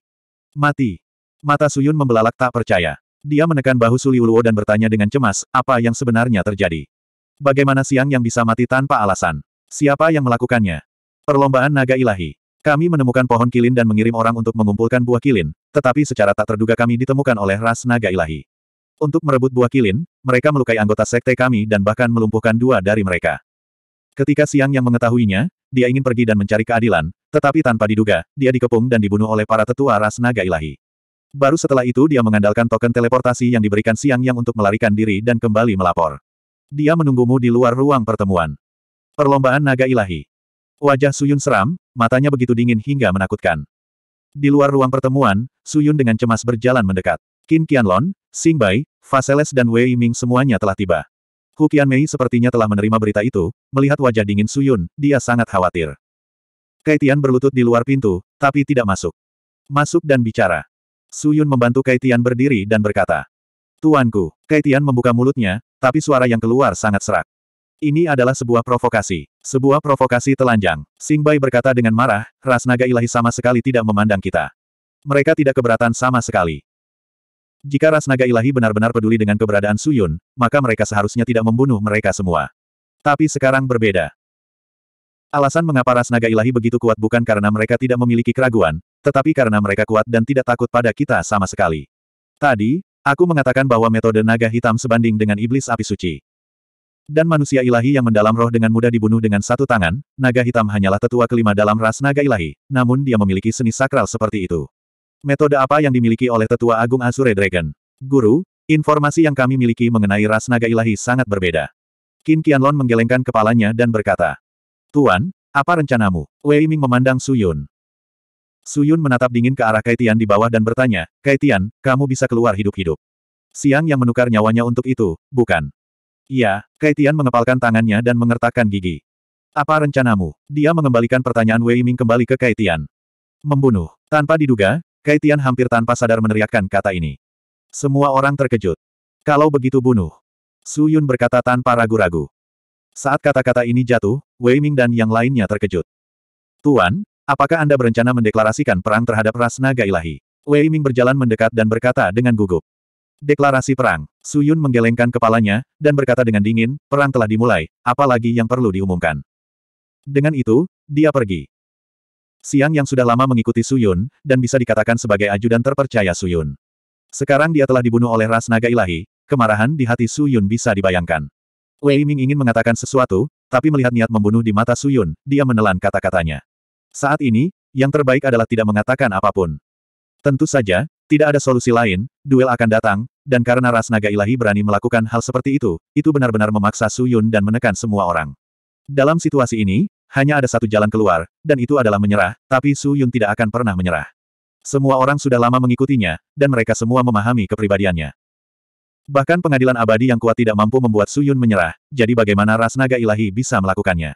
Speaker 1: Mati. Mata Suyun membelalak tak percaya. Dia menekan bahu Su Liuluo dan bertanya dengan cemas, apa yang sebenarnya terjadi? Bagaimana Siang yang bisa mati tanpa alasan? Siapa yang melakukannya? Perlombaan naga ilahi. Kami menemukan pohon kilin dan mengirim orang untuk mengumpulkan buah kilin, tetapi secara tak terduga kami ditemukan oleh ras naga ilahi. Untuk merebut buah kilin, mereka melukai anggota sekte kami dan bahkan melumpuhkan dua dari mereka. Ketika Siang yang mengetahuinya, dia ingin pergi dan mencari keadilan, tetapi tanpa diduga, dia dikepung dan dibunuh oleh para tetua ras naga ilahi. Baru setelah itu dia mengandalkan token teleportasi yang diberikan Siang yang untuk melarikan diri dan kembali melapor. Dia menunggumu di luar ruang pertemuan. Perlombaan Naga Ilahi Wajah Suyun seram, matanya begitu dingin hingga menakutkan. Di luar ruang pertemuan, Suyun dengan cemas berjalan mendekat. Qin Qianlon, Xing Bai, Faseles dan Wei Ming semuanya telah tiba. Hu Mei sepertinya telah menerima berita itu, melihat wajah dingin Suyun, dia sangat khawatir. Kaitian berlutut di luar pintu, tapi tidak masuk. Masuk dan bicara. Suyun membantu Kaitian berdiri dan berkata, Tuanku, Kaitian membuka mulutnya, tapi suara yang keluar sangat serak. Ini adalah sebuah provokasi. Sebuah provokasi telanjang. Singbai berkata dengan marah, ras naga ilahi sama sekali tidak memandang kita. Mereka tidak keberatan sama sekali. Jika ras naga ilahi benar-benar peduli dengan keberadaan Suyun, maka mereka seharusnya tidak membunuh mereka semua. Tapi sekarang berbeda. Alasan mengapa ras naga ilahi begitu kuat bukan karena mereka tidak memiliki keraguan, tetapi karena mereka kuat dan tidak takut pada kita sama sekali. Tadi, aku mengatakan bahwa metode naga hitam sebanding dengan iblis api suci. Dan manusia ilahi yang mendalam roh dengan mudah dibunuh dengan satu tangan, naga hitam hanyalah tetua kelima dalam ras naga ilahi, namun dia memiliki seni sakral seperti itu. Metode apa yang dimiliki oleh tetua agung Azure Dragon? Guru, informasi yang kami miliki mengenai ras naga ilahi sangat berbeda. Qin Qianlong menggelengkan kepalanya dan berkata, Tuan, apa rencanamu? Wei Ming memandang Su Yun. Su Yun menatap dingin ke arah Kaitian di bawah dan bertanya, Kaitian, kamu bisa keluar hidup-hidup. Siang yang menukar nyawanya untuk itu, bukan? Iya, Kaitian mengepalkan tangannya dan mengertakkan gigi. Apa rencanamu? Dia mengembalikan pertanyaan Wei Ming kembali ke Kaitian. Membunuh. Tanpa diduga, Kaitian hampir tanpa sadar meneriakkan kata ini. Semua orang terkejut. Kalau begitu bunuh. Su Yun berkata tanpa ragu-ragu. Saat kata-kata ini jatuh, Wei Ming dan yang lainnya terkejut. Tuan, apakah Anda berencana mendeklarasikan perang terhadap ras naga ilahi? Wei Ming berjalan mendekat dan berkata dengan gugup. Deklarasi perang. Suyun menggelengkan kepalanya, dan berkata dengan dingin, perang telah dimulai, apalagi yang perlu diumumkan. Dengan itu, dia pergi. Siang yang sudah lama mengikuti Suyun, dan bisa dikatakan sebagai ajudan terpercaya Suyun. Sekarang dia telah dibunuh oleh ras naga ilahi, kemarahan di hati Suyun bisa dibayangkan. Wei Ming ingin mengatakan sesuatu, tapi melihat niat membunuh di mata Suyun, dia menelan kata-katanya. Saat ini, yang terbaik adalah tidak mengatakan apapun. Tentu saja, tidak ada solusi lain, duel akan datang, dan karena ras naga ilahi berani melakukan hal seperti itu, itu benar-benar memaksa Su Yun dan menekan semua orang. Dalam situasi ini, hanya ada satu jalan keluar, dan itu adalah menyerah, tapi Su Yun tidak akan pernah menyerah. Semua orang sudah lama mengikutinya, dan mereka semua memahami kepribadiannya. Bahkan pengadilan abadi yang kuat tidak mampu membuat Su Yun menyerah, jadi bagaimana ras naga ilahi bisa melakukannya.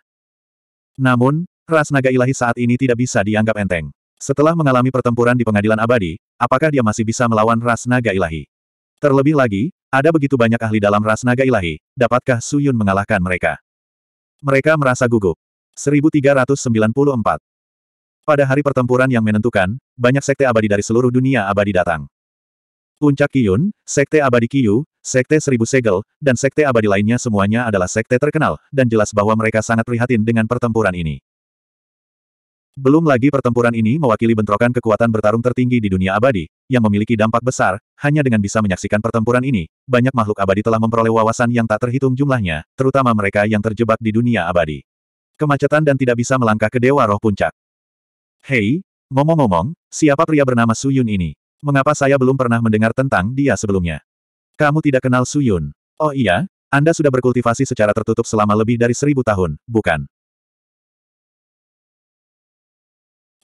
Speaker 1: Namun, ras naga ilahi saat ini tidak bisa dianggap enteng. Setelah mengalami pertempuran di pengadilan abadi, apakah dia masih bisa melawan ras naga ilahi? Terlebih lagi, ada begitu banyak ahli dalam ras naga ilahi, dapatkah Suyun mengalahkan mereka? Mereka merasa gugup. 1394 Pada hari pertempuran yang menentukan, banyak sekte abadi dari seluruh dunia abadi datang. Puncak Kiyun, Sekte Abadi Kiyu, Sekte Seribu Segel, dan Sekte Abadi lainnya semuanya adalah sekte terkenal, dan jelas bahwa mereka sangat prihatin dengan pertempuran ini. Belum lagi pertempuran ini mewakili bentrokan kekuatan bertarung tertinggi di dunia abadi, yang memiliki dampak besar, hanya dengan bisa menyaksikan pertempuran ini, banyak makhluk abadi telah memperoleh wawasan yang tak terhitung jumlahnya, terutama mereka yang terjebak di dunia abadi. Kemacetan dan tidak bisa melangkah ke Dewa Roh Puncak. Hei, ngomong-ngomong, siapa pria bernama Suyun ini? Mengapa saya belum pernah mendengar tentang dia sebelumnya? Kamu tidak kenal Suyun. Oh iya, Anda sudah berkultivasi secara tertutup selama lebih dari seribu tahun, bukan?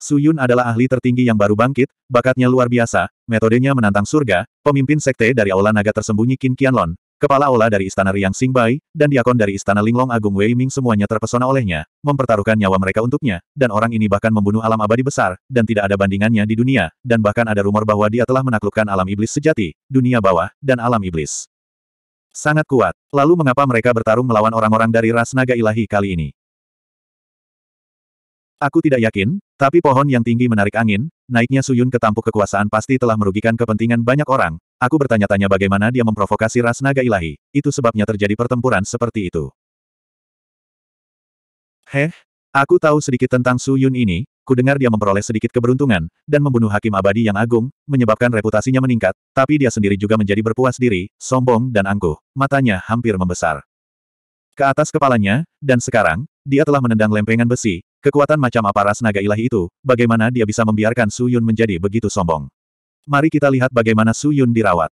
Speaker 1: Su Yun adalah ahli tertinggi yang baru bangkit, bakatnya luar biasa, metodenya menantang surga, pemimpin sekte dari Aula Naga tersembunyi Qin Qianlon, kepala aula dari Istana Riang Singbai, dan diakon dari Istana Linglong Agung Wei Ming semuanya terpesona olehnya, mempertaruhkan nyawa mereka untuknya, dan orang ini bahkan membunuh alam abadi besar, dan tidak ada bandingannya di dunia, dan bahkan ada rumor bahwa dia telah menaklukkan alam iblis sejati, dunia bawah, dan alam iblis. Sangat kuat. Lalu mengapa mereka bertarung melawan orang-orang dari ras naga ilahi kali ini? Aku tidak yakin, tapi pohon yang tinggi menarik angin, naiknya Suyun ke tampuk kekuasaan pasti telah merugikan kepentingan banyak orang. Aku bertanya-tanya bagaimana dia memprovokasi ras naga ilahi, itu sebabnya terjadi pertempuran seperti itu. Heh, aku tahu sedikit tentang Suyun ini, ku dengar dia memperoleh sedikit keberuntungan, dan membunuh hakim abadi yang agung, menyebabkan reputasinya meningkat, tapi dia sendiri juga menjadi berpuas diri, sombong dan angkuh, matanya hampir membesar ke atas kepalanya, dan sekarang, dia telah menendang lempengan besi, kekuatan macam apa ras naga ilahi itu, bagaimana dia bisa membiarkan Su Yun menjadi begitu sombong. Mari kita lihat bagaimana Su Yun dirawat.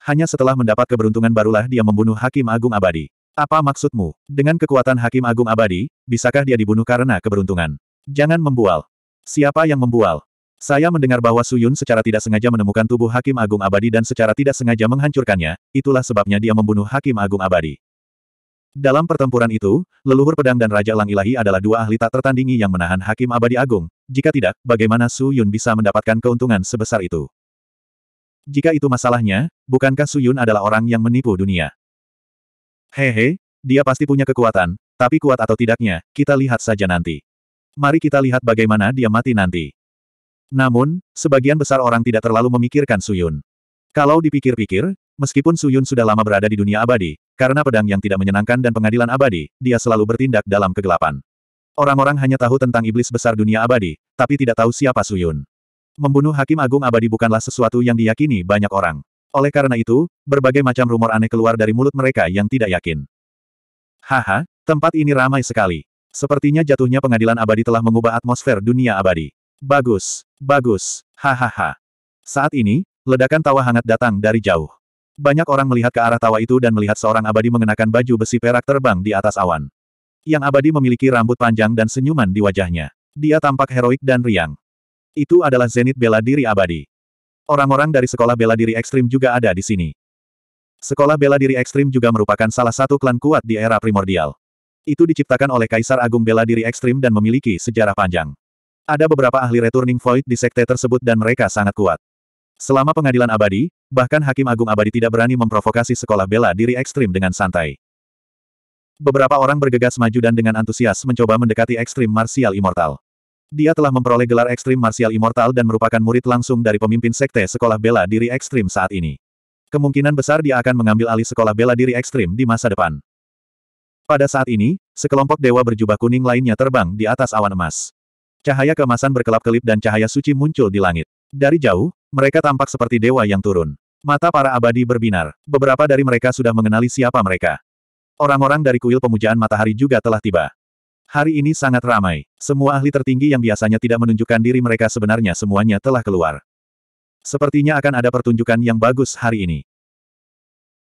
Speaker 1: Hanya setelah mendapat keberuntungan barulah dia membunuh Hakim Agung Abadi. Apa maksudmu? Dengan kekuatan Hakim Agung Abadi, bisakah dia dibunuh karena keberuntungan? Jangan membual. Siapa yang membual? Saya mendengar bahwa Su Yun secara tidak sengaja menemukan tubuh Hakim Agung Abadi dan secara tidak sengaja menghancurkannya, itulah sebabnya dia membunuh Hakim Agung Abadi. Dalam pertempuran itu, leluhur pedang dan Raja Lang Ilahi adalah dua ahli tak tertandingi yang menahan Hakim Abadi Agung. Jika tidak, bagaimana Su Yun bisa mendapatkan keuntungan sebesar itu? Jika itu masalahnya, bukankah Su Yun adalah orang yang menipu dunia? Hehe, dia pasti punya kekuatan, tapi kuat atau tidaknya, kita lihat saja nanti. Mari kita lihat bagaimana dia mati nanti. Namun, sebagian besar orang tidak terlalu memikirkan Su Yun. Kalau dipikir-pikir, meskipun Su Yun sudah lama berada di dunia abadi, karena pedang yang tidak menyenangkan dan pengadilan abadi, dia selalu bertindak dalam kegelapan. Orang-orang hanya tahu tentang iblis besar dunia abadi, tapi tidak tahu siapa Suyun. Membunuh Hakim Agung abadi bukanlah sesuatu yang diyakini banyak orang. Oleh karena itu, berbagai macam rumor aneh keluar dari mulut mereka yang tidak yakin. Haha, tempat ini ramai sekali. Sepertinya jatuhnya pengadilan abadi telah mengubah atmosfer dunia abadi. Bagus, bagus, hahaha. Saat ini, ledakan tawa hangat datang dari jauh. Banyak orang melihat ke arah tawa itu dan melihat seorang abadi mengenakan baju besi perak terbang di atas awan. Yang abadi memiliki rambut panjang dan senyuman di wajahnya. Dia tampak heroik dan riang. Itu adalah zenit bela diri abadi. Orang-orang dari sekolah bela diri ekstrim juga ada di sini. Sekolah bela diri ekstrim juga merupakan salah satu klan kuat di era primordial. Itu diciptakan oleh Kaisar Agung Bela Diri Ekstrim dan memiliki sejarah panjang. Ada beberapa ahli returning void di sekte tersebut dan mereka sangat kuat. Selama pengadilan abadi, bahkan Hakim Agung abadi tidak berani memprovokasi sekolah bela diri ekstrim dengan santai. Beberapa orang bergegas maju dan dengan antusias mencoba mendekati ekstrim martial immortal. Dia telah memperoleh gelar ekstrim martial immortal dan merupakan murid langsung dari pemimpin sekte sekolah bela diri ekstrim saat ini. Kemungkinan besar dia akan mengambil alih sekolah bela diri ekstrim di masa depan. Pada saat ini, sekelompok dewa berjubah kuning lainnya terbang di atas awan emas. Cahaya keemasan berkelap-kelip dan cahaya suci muncul di langit. Dari jauh, mereka tampak seperti dewa yang turun. Mata para abadi berbinar. Beberapa dari mereka sudah mengenali siapa mereka. Orang-orang dari kuil pemujaan matahari juga telah tiba. Hari ini sangat ramai. Semua ahli tertinggi yang biasanya tidak menunjukkan diri mereka sebenarnya semuanya telah keluar. Sepertinya akan ada pertunjukan yang bagus hari ini.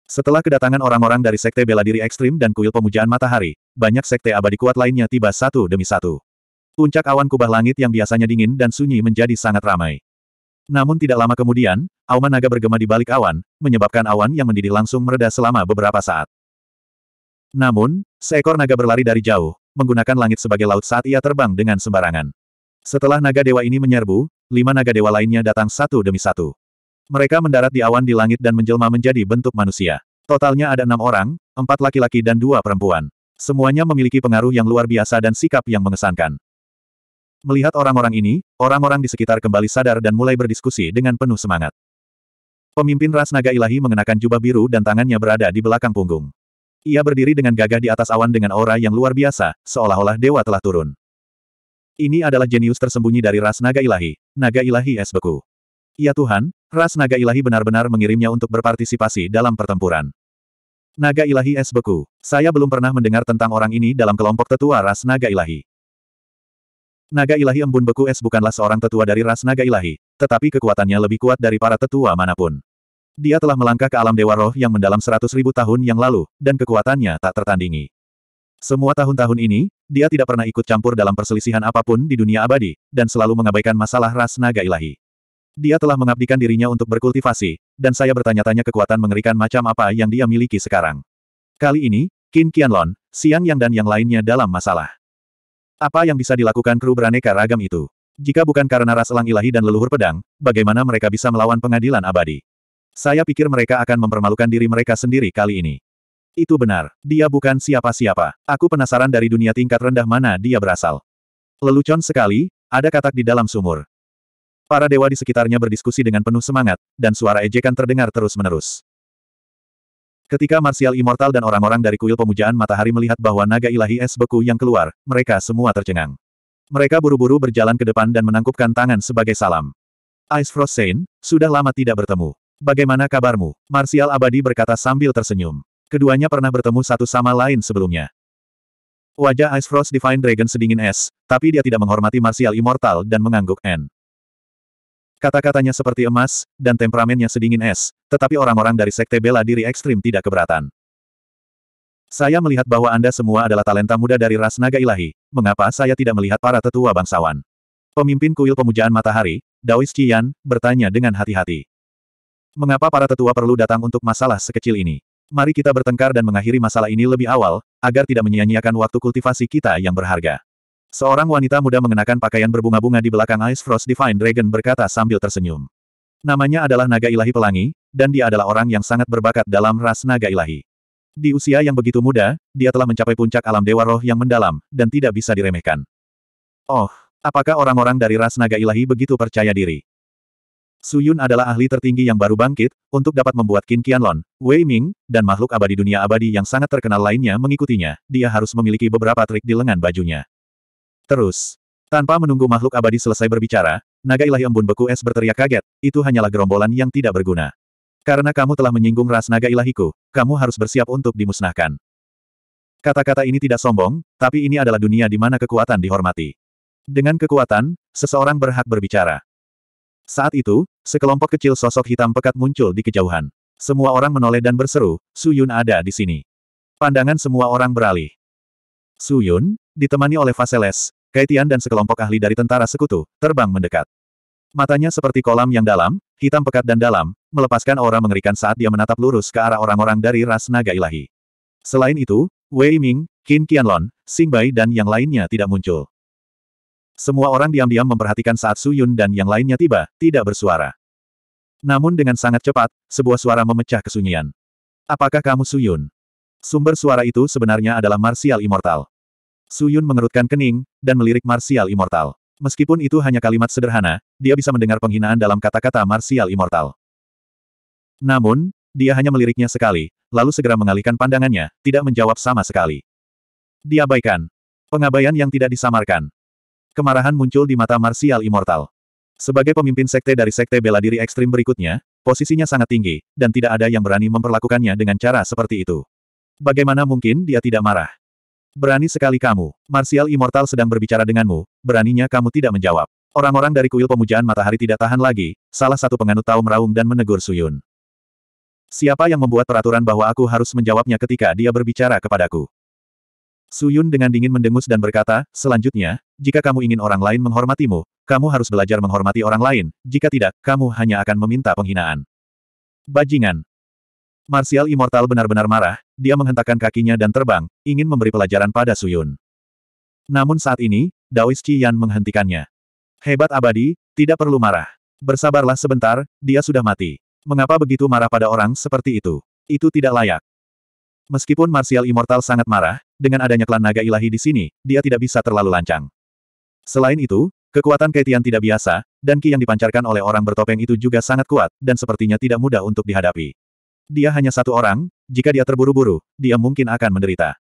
Speaker 1: Setelah kedatangan orang-orang dari Sekte Bela Diri Ekstrim dan Kuil Pemujaan Matahari, banyak Sekte Abadi Kuat lainnya tiba satu demi satu. Puncak awan kubah langit yang biasanya dingin dan sunyi menjadi sangat ramai. Namun tidak lama kemudian, auman naga bergema di balik awan, menyebabkan awan yang mendidih langsung mereda selama beberapa saat. Namun, seekor naga berlari dari jauh, menggunakan langit sebagai laut saat ia terbang dengan sembarangan. Setelah naga dewa ini menyerbu, lima naga dewa lainnya datang satu demi satu. Mereka mendarat di awan di langit dan menjelma menjadi bentuk manusia. Totalnya ada enam orang, empat laki-laki dan dua perempuan. Semuanya memiliki pengaruh yang luar biasa dan sikap yang mengesankan. Melihat orang-orang ini, orang-orang di sekitar kembali sadar dan mulai berdiskusi dengan penuh semangat. Pemimpin ras naga ilahi mengenakan jubah biru dan tangannya berada di belakang punggung. Ia berdiri dengan gagah di atas awan dengan aura yang luar biasa, seolah-olah dewa telah turun. Ini adalah jenius tersembunyi dari ras naga ilahi, naga ilahi es beku. Ya Tuhan, ras naga ilahi benar-benar mengirimnya untuk berpartisipasi dalam pertempuran. Naga ilahi es beku, saya belum pernah mendengar tentang orang ini dalam kelompok tetua ras naga ilahi. Naga ilahi embun beku es bukanlah seorang tetua dari ras naga ilahi, tetapi kekuatannya lebih kuat dari para tetua manapun. Dia telah melangkah ke alam dewa roh yang mendalam seratus ribu tahun yang lalu, dan kekuatannya tak tertandingi. Semua tahun-tahun ini, dia tidak pernah ikut campur dalam perselisihan apapun di dunia abadi, dan selalu mengabaikan masalah ras naga ilahi. Dia telah mengabdikan dirinya untuk berkultivasi, dan saya bertanya-tanya kekuatan mengerikan macam apa yang dia miliki sekarang. Kali ini, Qin Qianlong, Siang Yang dan yang lainnya dalam masalah. Apa yang bisa dilakukan kru beraneka ragam itu? Jika bukan karena ras elang ilahi dan leluhur pedang, bagaimana mereka bisa melawan pengadilan abadi? Saya pikir mereka akan mempermalukan diri mereka sendiri kali ini. Itu benar, dia bukan siapa-siapa. Aku penasaran dari dunia tingkat rendah mana dia berasal. Lelucon sekali, ada katak di dalam sumur. Para dewa di sekitarnya berdiskusi dengan penuh semangat, dan suara ejekan terdengar terus-menerus. Ketika Martial Immortal dan orang-orang dari kuil pemujaan matahari melihat bahwa naga ilahi es beku yang keluar, mereka semua tercengang. Mereka buru-buru berjalan ke depan dan menangkupkan tangan sebagai salam. Ice Frost Saint, sudah lama tidak bertemu. Bagaimana kabarmu? Martial Abadi berkata sambil tersenyum. Keduanya pernah bertemu satu sama lain sebelumnya. Wajah Ice Frost Divine Dragon sedingin es, tapi dia tidak menghormati Martial Immortal dan mengangguk N. Kata-katanya seperti emas, dan temperamennya sedingin es, tetapi orang-orang dari sekte bela diri ekstrim tidak keberatan. Saya melihat bahwa Anda semua adalah talenta muda dari ras naga ilahi, mengapa saya tidak melihat para tetua bangsawan? Pemimpin kuil pemujaan matahari, Daois Cian, bertanya dengan hati-hati. Mengapa para tetua perlu datang untuk masalah sekecil ini? Mari kita bertengkar dan mengakhiri masalah ini lebih awal, agar tidak menyia-nyiakan waktu kultivasi kita yang berharga. Seorang wanita muda mengenakan pakaian berbunga-bunga di belakang Ice Frost Divine Dragon berkata sambil tersenyum. Namanya adalah Naga Ilahi Pelangi, dan dia adalah orang yang sangat berbakat dalam ras Naga Ilahi. Di usia yang begitu muda, dia telah mencapai puncak alam dewa roh yang mendalam, dan tidak bisa diremehkan. Oh, apakah orang-orang dari ras naga ilahi begitu percaya diri? Suyun adalah ahli tertinggi yang baru bangkit, untuk dapat membuat Qin Qianlon, Wei Ming, dan makhluk abadi dunia abadi yang sangat terkenal lainnya mengikutinya, dia harus memiliki beberapa trik di lengan bajunya. Terus. Tanpa menunggu makhluk abadi selesai berbicara, naga ilahi embun beku es berteriak kaget, itu hanyalah gerombolan yang tidak berguna. Karena kamu telah menyinggung ras naga ilahiku, kamu harus bersiap untuk dimusnahkan. Kata-kata ini tidak sombong, tapi ini adalah dunia di mana kekuatan dihormati. Dengan kekuatan, seseorang berhak berbicara. Saat itu, sekelompok kecil sosok hitam pekat muncul di kejauhan. Semua orang menoleh dan berseru, Suyun ada di sini. Pandangan semua orang beralih. Suyun? ditemani oleh Vaseles, Kaitian dan sekelompok ahli dari tentara sekutu, terbang mendekat. Matanya seperti kolam yang dalam, hitam pekat dan dalam, melepaskan aura mengerikan saat dia menatap lurus ke arah orang-orang dari ras naga ilahi. Selain itu, Wei Ming, Qin Qianlon, Xing Bai dan yang lainnya tidak muncul. Semua orang diam-diam memperhatikan saat Su Yun dan yang lainnya tiba, tidak bersuara. Namun dengan sangat cepat, sebuah suara memecah kesunyian. Apakah kamu Su Yun? Sumber suara itu sebenarnya adalah Martial Immortal. Su Yun mengerutkan kening, dan melirik Martial Immortal. Meskipun itu hanya kalimat sederhana, dia bisa mendengar penghinaan dalam kata-kata Martial Immortal. Namun, dia hanya meliriknya sekali, lalu segera mengalihkan pandangannya, tidak menjawab sama sekali. Diabaikan. Pengabaian yang tidak disamarkan. Kemarahan muncul di mata Martial Immortal. Sebagai pemimpin sekte dari sekte bela diri ekstrim berikutnya, posisinya sangat tinggi, dan tidak ada yang berani memperlakukannya dengan cara seperti itu. Bagaimana mungkin dia tidak marah? Berani sekali kamu. Martial Immortal sedang berbicara denganmu, beraninya kamu tidak menjawab. Orang-orang dari kuil pemujaan matahari tidak tahan lagi, salah satu penganut tahu meraung dan menegur Suyun. Siapa yang membuat peraturan bahwa aku harus menjawabnya ketika dia berbicara kepadaku? Suyun dengan dingin mendengus dan berkata, selanjutnya, jika kamu ingin orang lain menghormatimu, kamu harus belajar menghormati orang lain, jika tidak, kamu hanya akan meminta penghinaan. Bajingan, Martial Immortal benar-benar marah, dia menghentakkan kakinya dan terbang, ingin memberi pelajaran pada Suyun. Namun saat ini, Daois Qian menghentikannya. Hebat abadi, tidak perlu marah. Bersabarlah sebentar, dia sudah mati. Mengapa begitu marah pada orang seperti itu? Itu tidak layak. Meskipun Martial Immortal sangat marah, dengan adanya klan naga ilahi di sini, dia tidak bisa terlalu lancang. Selain itu, kekuatan Kaitian tidak biasa, dan Ki yang dipancarkan oleh orang bertopeng itu juga sangat kuat, dan sepertinya tidak mudah untuk dihadapi. Dia hanya satu orang, jika dia terburu-buru, dia mungkin akan menderita.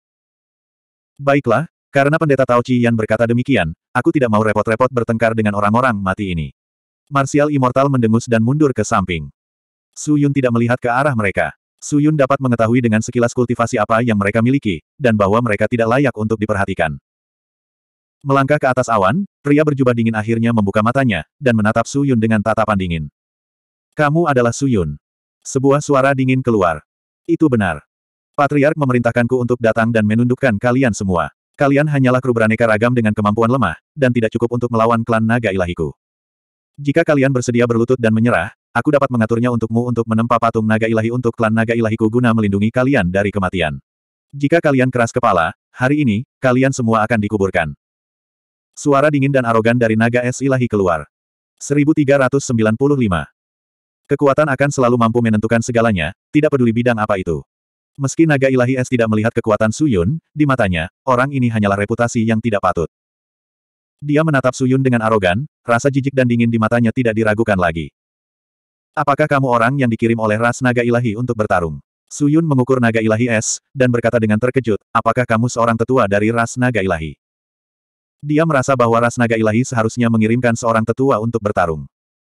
Speaker 1: Baiklah, karena pendeta Tao Yan berkata demikian, aku tidak mau repot-repot bertengkar dengan orang-orang mati ini. Martial Immortal mendengus dan mundur ke samping. Su Yun tidak melihat ke arah mereka. Su Yun dapat mengetahui dengan sekilas kultivasi apa yang mereka miliki, dan bahwa mereka tidak layak untuk diperhatikan. Melangkah ke atas awan, pria berjubah dingin akhirnya membuka matanya, dan menatap Su Yun dengan tatapan dingin. Kamu adalah Su Yun. Sebuah suara dingin keluar. Itu benar. Patriark memerintahkanku untuk datang dan menundukkan kalian semua. Kalian hanyalah kru beraneka ragam dengan kemampuan lemah, dan tidak cukup untuk melawan klan naga ilahiku. Jika kalian bersedia berlutut dan menyerah, aku dapat mengaturnya untukmu untuk menempa patung naga ilahi untuk klan naga ilahiku guna melindungi kalian dari kematian. Jika kalian keras kepala, hari ini, kalian semua akan dikuburkan. Suara dingin dan arogan dari naga es ilahi keluar. 1395 Kekuatan akan selalu mampu menentukan segalanya, tidak peduli bidang apa itu. Meski naga ilahi es tidak melihat kekuatan Suyun, di matanya, orang ini hanyalah reputasi yang tidak patut. Dia menatap Suyun dengan arogan, rasa jijik dan dingin di matanya tidak diragukan lagi. Apakah kamu orang yang dikirim oleh ras naga ilahi untuk bertarung? Suyun mengukur naga ilahi es, dan berkata dengan terkejut, apakah kamu seorang tetua dari ras naga ilahi? Dia merasa bahwa ras naga ilahi seharusnya mengirimkan seorang tetua untuk bertarung.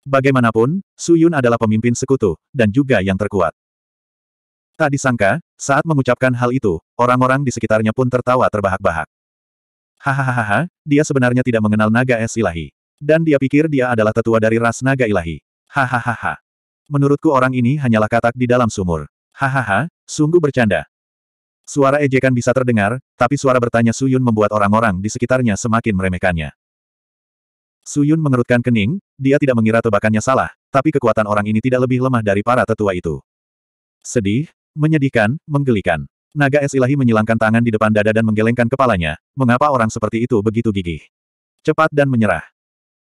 Speaker 1: Bagaimanapun, Su Yun adalah pemimpin sekutu, dan juga yang terkuat. Tak disangka, saat mengucapkan hal itu, orang-orang di sekitarnya pun tertawa terbahak-bahak. Hahaha, dia sebenarnya tidak mengenal naga es ilahi. Dan dia pikir dia adalah tetua dari ras naga ilahi. Hahaha. Menurutku orang ini hanyalah katak di dalam sumur. Hahaha, sungguh bercanda. Suara ejekan bisa terdengar, tapi suara bertanya Suyun membuat orang-orang di sekitarnya semakin meremehkannya. Suyun mengerutkan kening, dia tidak mengira tebakannya salah, tapi kekuatan orang ini tidak lebih lemah dari para tetua itu. Sedih, menyedihkan, menggelikan. Naga es ilahi menyilangkan tangan di depan dada dan menggelengkan kepalanya, mengapa orang seperti itu begitu gigih. Cepat dan menyerah.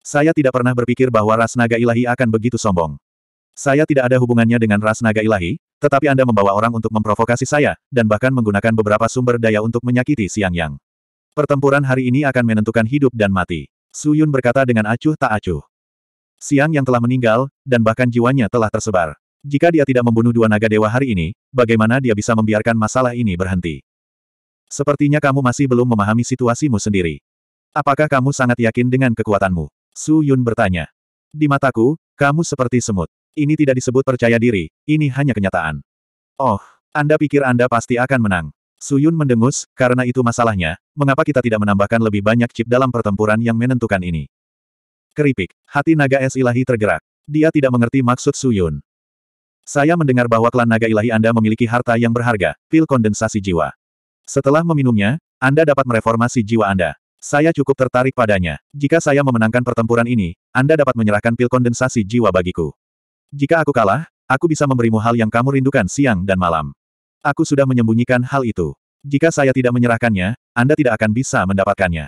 Speaker 1: Saya tidak pernah berpikir bahwa ras naga ilahi akan begitu sombong. Saya tidak ada hubungannya dengan ras naga ilahi, tetapi Anda membawa orang untuk memprovokasi saya, dan bahkan menggunakan beberapa sumber daya untuk menyakiti Siang Yang. Pertempuran hari ini akan menentukan hidup dan mati. Suyun berkata dengan acuh tak acuh. Siang yang telah meninggal, dan bahkan jiwanya telah tersebar. Jika dia tidak membunuh dua naga dewa hari ini, bagaimana dia bisa membiarkan masalah ini berhenti? Sepertinya kamu masih belum memahami situasimu sendiri. Apakah kamu sangat yakin dengan kekuatanmu? Su Yun bertanya. Di mataku, kamu seperti semut. Ini tidak disebut percaya diri, ini hanya kenyataan. Oh, Anda pikir Anda pasti akan menang. Su Yun mendengus, karena itu masalahnya, mengapa kita tidak menambahkan lebih banyak chip dalam pertempuran yang menentukan ini? Keripik, hati naga es ilahi tergerak. Dia tidak mengerti maksud Suyun. Saya mendengar bahwa klan naga ilahi Anda memiliki harta yang berharga, pil kondensasi jiwa. Setelah meminumnya, Anda dapat mereformasi jiwa Anda. Saya cukup tertarik padanya. Jika saya memenangkan pertempuran ini, Anda dapat menyerahkan pil kondensasi jiwa bagiku. Jika aku kalah, aku bisa memberimu hal yang kamu rindukan siang dan malam. Aku sudah menyembunyikan hal itu. Jika saya tidak menyerahkannya, Anda tidak akan bisa mendapatkannya.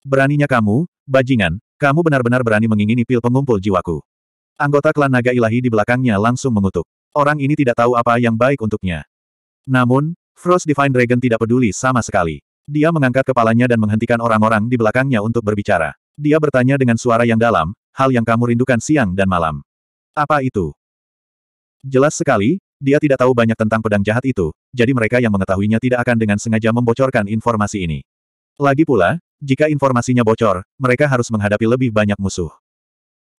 Speaker 1: Beraninya kamu, bajingan, kamu benar-benar berani mengingini pil pengumpul jiwaku. Anggota klan naga ilahi di belakangnya langsung mengutuk. Orang ini tidak tahu apa yang baik untuknya. Namun, Frost Divine Dragon tidak peduli sama sekali. Dia mengangkat kepalanya dan menghentikan orang-orang di belakangnya untuk berbicara. Dia bertanya dengan suara yang dalam, hal yang kamu rindukan siang dan malam. Apa itu? Jelas sekali, dia tidak tahu banyak tentang pedang jahat itu, jadi mereka yang mengetahuinya tidak akan dengan sengaja membocorkan informasi ini. Lagi pula, jika informasinya bocor, mereka harus menghadapi lebih banyak musuh.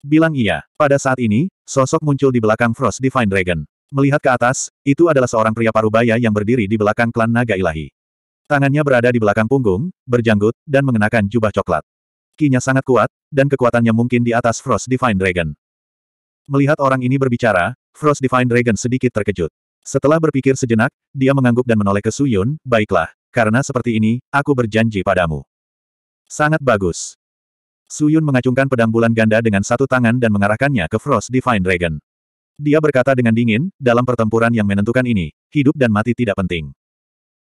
Speaker 1: Bilang iya. Pada saat ini, sosok muncul di belakang Frost Divine Dragon. Melihat ke atas, itu adalah seorang pria parubaya yang berdiri di belakang klan naga ilahi. Tangannya berada di belakang punggung, berjanggut, dan mengenakan jubah coklat. Kinya sangat kuat, dan kekuatannya mungkin di atas Frost Divine Dragon. Melihat orang ini berbicara, Frost Divine Dragon sedikit terkejut. Setelah berpikir sejenak, dia mengangguk dan menoleh ke Suyun, baiklah, karena seperti ini, aku berjanji padamu. Sangat bagus. Suyun mengacungkan pedang bulan ganda dengan satu tangan dan mengarahkannya ke Frost Divine Dragon. Dia berkata dengan dingin, dalam pertempuran yang menentukan ini, hidup dan mati tidak penting.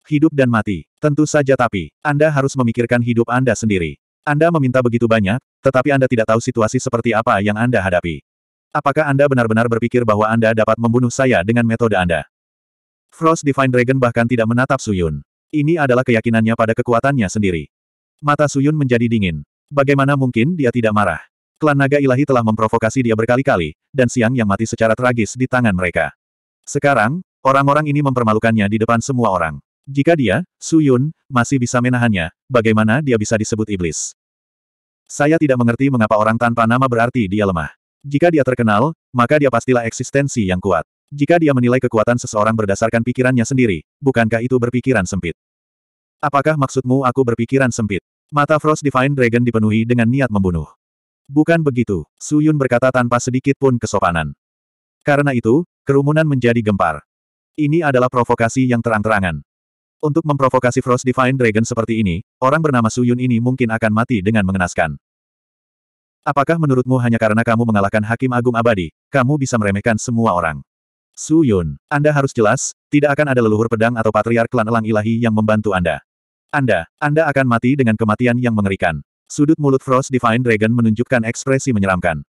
Speaker 1: Hidup dan mati, tentu saja tapi, Anda harus memikirkan hidup Anda sendiri. Anda meminta begitu banyak, tetapi Anda tidak tahu situasi seperti apa yang Anda hadapi. Apakah Anda benar-benar berpikir bahwa Anda dapat membunuh saya dengan metode Anda? Frost Divine Dragon bahkan tidak menatap Suyun. Ini adalah keyakinannya pada kekuatannya sendiri. Mata Suyun menjadi dingin. Bagaimana mungkin dia tidak marah? Klan naga ilahi telah memprovokasi dia berkali-kali, dan siang yang mati secara tragis di tangan mereka. Sekarang, orang-orang ini mempermalukannya di depan semua orang. Jika dia, Suyun, masih bisa menahannya, bagaimana dia bisa disebut iblis? Saya tidak mengerti mengapa orang tanpa nama berarti dia lemah. Jika dia terkenal, maka dia pastilah eksistensi yang kuat. Jika dia menilai kekuatan seseorang berdasarkan pikirannya sendiri, bukankah itu berpikiran sempit? Apakah maksudmu aku berpikiran sempit? Mata Frost Divine Dragon dipenuhi dengan niat membunuh. Bukan begitu, Su Yun berkata tanpa sedikit pun kesopanan. Karena itu, kerumunan menjadi gempar. Ini adalah provokasi yang terang-terangan. Untuk memprovokasi Frost Divine Dragon seperti ini, orang bernama Su Yun ini mungkin akan mati dengan mengenaskan. Apakah menurutmu hanya karena kamu mengalahkan Hakim Agung Abadi, kamu bisa meremehkan semua orang? Su Yun, Anda harus jelas, tidak akan ada leluhur pedang atau patriark klan elang ilahi yang membantu Anda. Anda, Anda akan mati dengan kematian yang mengerikan. Sudut mulut Frost Divine Dragon menunjukkan ekspresi menyeramkan.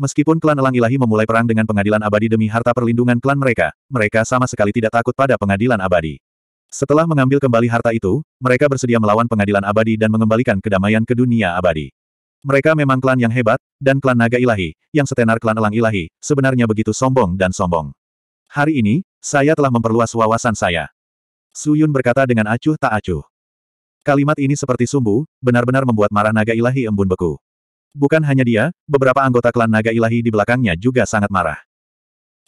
Speaker 1: Meskipun klan Elang Ilahi memulai perang dengan pengadilan abadi demi harta perlindungan klan mereka, mereka sama sekali tidak takut pada pengadilan abadi. Setelah mengambil kembali harta itu, mereka bersedia melawan pengadilan abadi dan mengembalikan kedamaian ke dunia abadi. Mereka memang klan yang hebat, dan klan naga ilahi, yang setenar klan elang ilahi, sebenarnya begitu sombong dan sombong. Hari ini, saya telah memperluas wawasan saya. Su Yun berkata dengan acuh tak acuh. Kalimat ini seperti sumbu, benar-benar membuat marah naga ilahi embun beku. Bukan hanya dia, beberapa anggota klan naga ilahi di belakangnya juga sangat marah.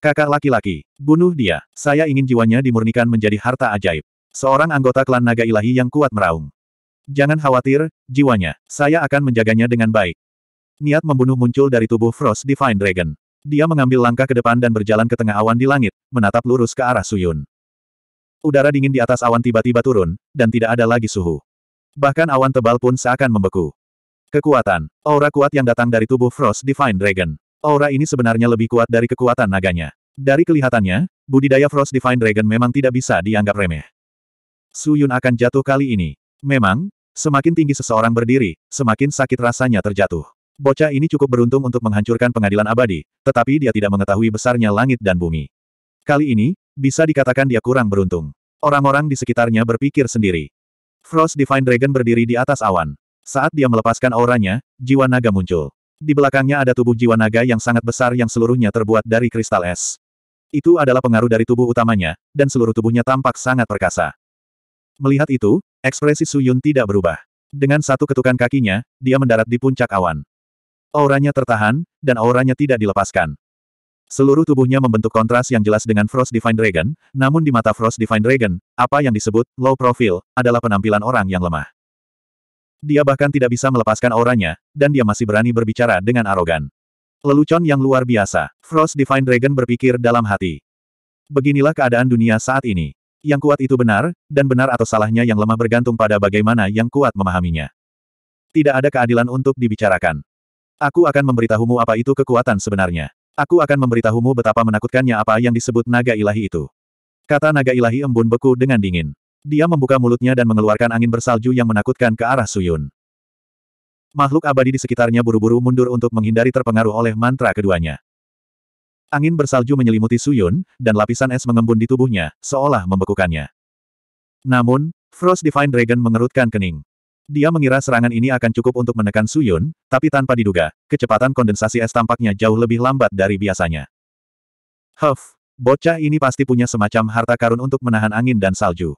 Speaker 1: Kakak laki-laki, bunuh dia. Saya ingin jiwanya dimurnikan menjadi harta ajaib. Seorang anggota klan naga ilahi yang kuat meraung. Jangan khawatir, jiwanya. Saya akan menjaganya dengan baik. Niat membunuh muncul dari tubuh Frost Divine Dragon. Dia mengambil langkah ke depan dan berjalan ke tengah awan di langit, menatap lurus ke arah Suyun. Udara dingin di atas awan tiba-tiba turun, dan tidak ada lagi suhu. Bahkan awan tebal pun seakan membeku. Kekuatan. Aura kuat yang datang dari tubuh Frost Divine Dragon. Aura ini sebenarnya lebih kuat dari kekuatan naganya. Dari kelihatannya, budidaya Frost Divine Dragon memang tidak bisa dianggap remeh. Su Yun akan jatuh kali ini. Memang, semakin tinggi seseorang berdiri, semakin sakit rasanya terjatuh. Bocah ini cukup beruntung untuk menghancurkan pengadilan abadi, tetapi dia tidak mengetahui besarnya langit dan bumi. Kali ini, bisa dikatakan dia kurang beruntung. Orang-orang di sekitarnya berpikir sendiri. Frost Divine Dragon berdiri di atas awan. Saat dia melepaskan auranya, jiwa naga muncul. Di belakangnya ada tubuh jiwa naga yang sangat besar yang seluruhnya terbuat dari kristal es. Itu adalah pengaruh dari tubuh utamanya, dan seluruh tubuhnya tampak sangat perkasa. Melihat itu, ekspresi Su Yun tidak berubah. Dengan satu ketukan kakinya, dia mendarat di puncak awan. Auranya tertahan, dan auranya tidak dilepaskan. Seluruh tubuhnya membentuk kontras yang jelas dengan Frost Divine Dragon, namun di mata Frost Divine Dragon, apa yang disebut low profile adalah penampilan orang yang lemah. Dia bahkan tidak bisa melepaskan auranya, dan dia masih berani berbicara dengan arogan. Lelucon yang luar biasa, Frost Divine Dragon berpikir dalam hati. Beginilah keadaan dunia saat ini. Yang kuat itu benar, dan benar atau salahnya yang lemah bergantung pada bagaimana yang kuat memahaminya. Tidak ada keadilan untuk dibicarakan. Aku akan memberitahumu apa itu kekuatan sebenarnya. Aku akan memberitahumu betapa menakutkannya apa yang disebut naga ilahi itu. Kata naga ilahi embun beku dengan dingin. Dia membuka mulutnya dan mengeluarkan angin bersalju yang menakutkan ke arah Suyun. Makhluk abadi di sekitarnya buru-buru mundur untuk menghindari terpengaruh oleh mantra keduanya. Angin bersalju menyelimuti Suyun, dan lapisan es mengembun di tubuhnya, seolah membekukannya. Namun, Frost Divine Dragon mengerutkan kening. Dia mengira serangan ini akan cukup untuk menekan Su Yun, tapi tanpa diduga, kecepatan kondensasi es tampaknya jauh lebih lambat dari biasanya. Huff, bocah ini pasti punya semacam harta karun untuk menahan angin dan salju.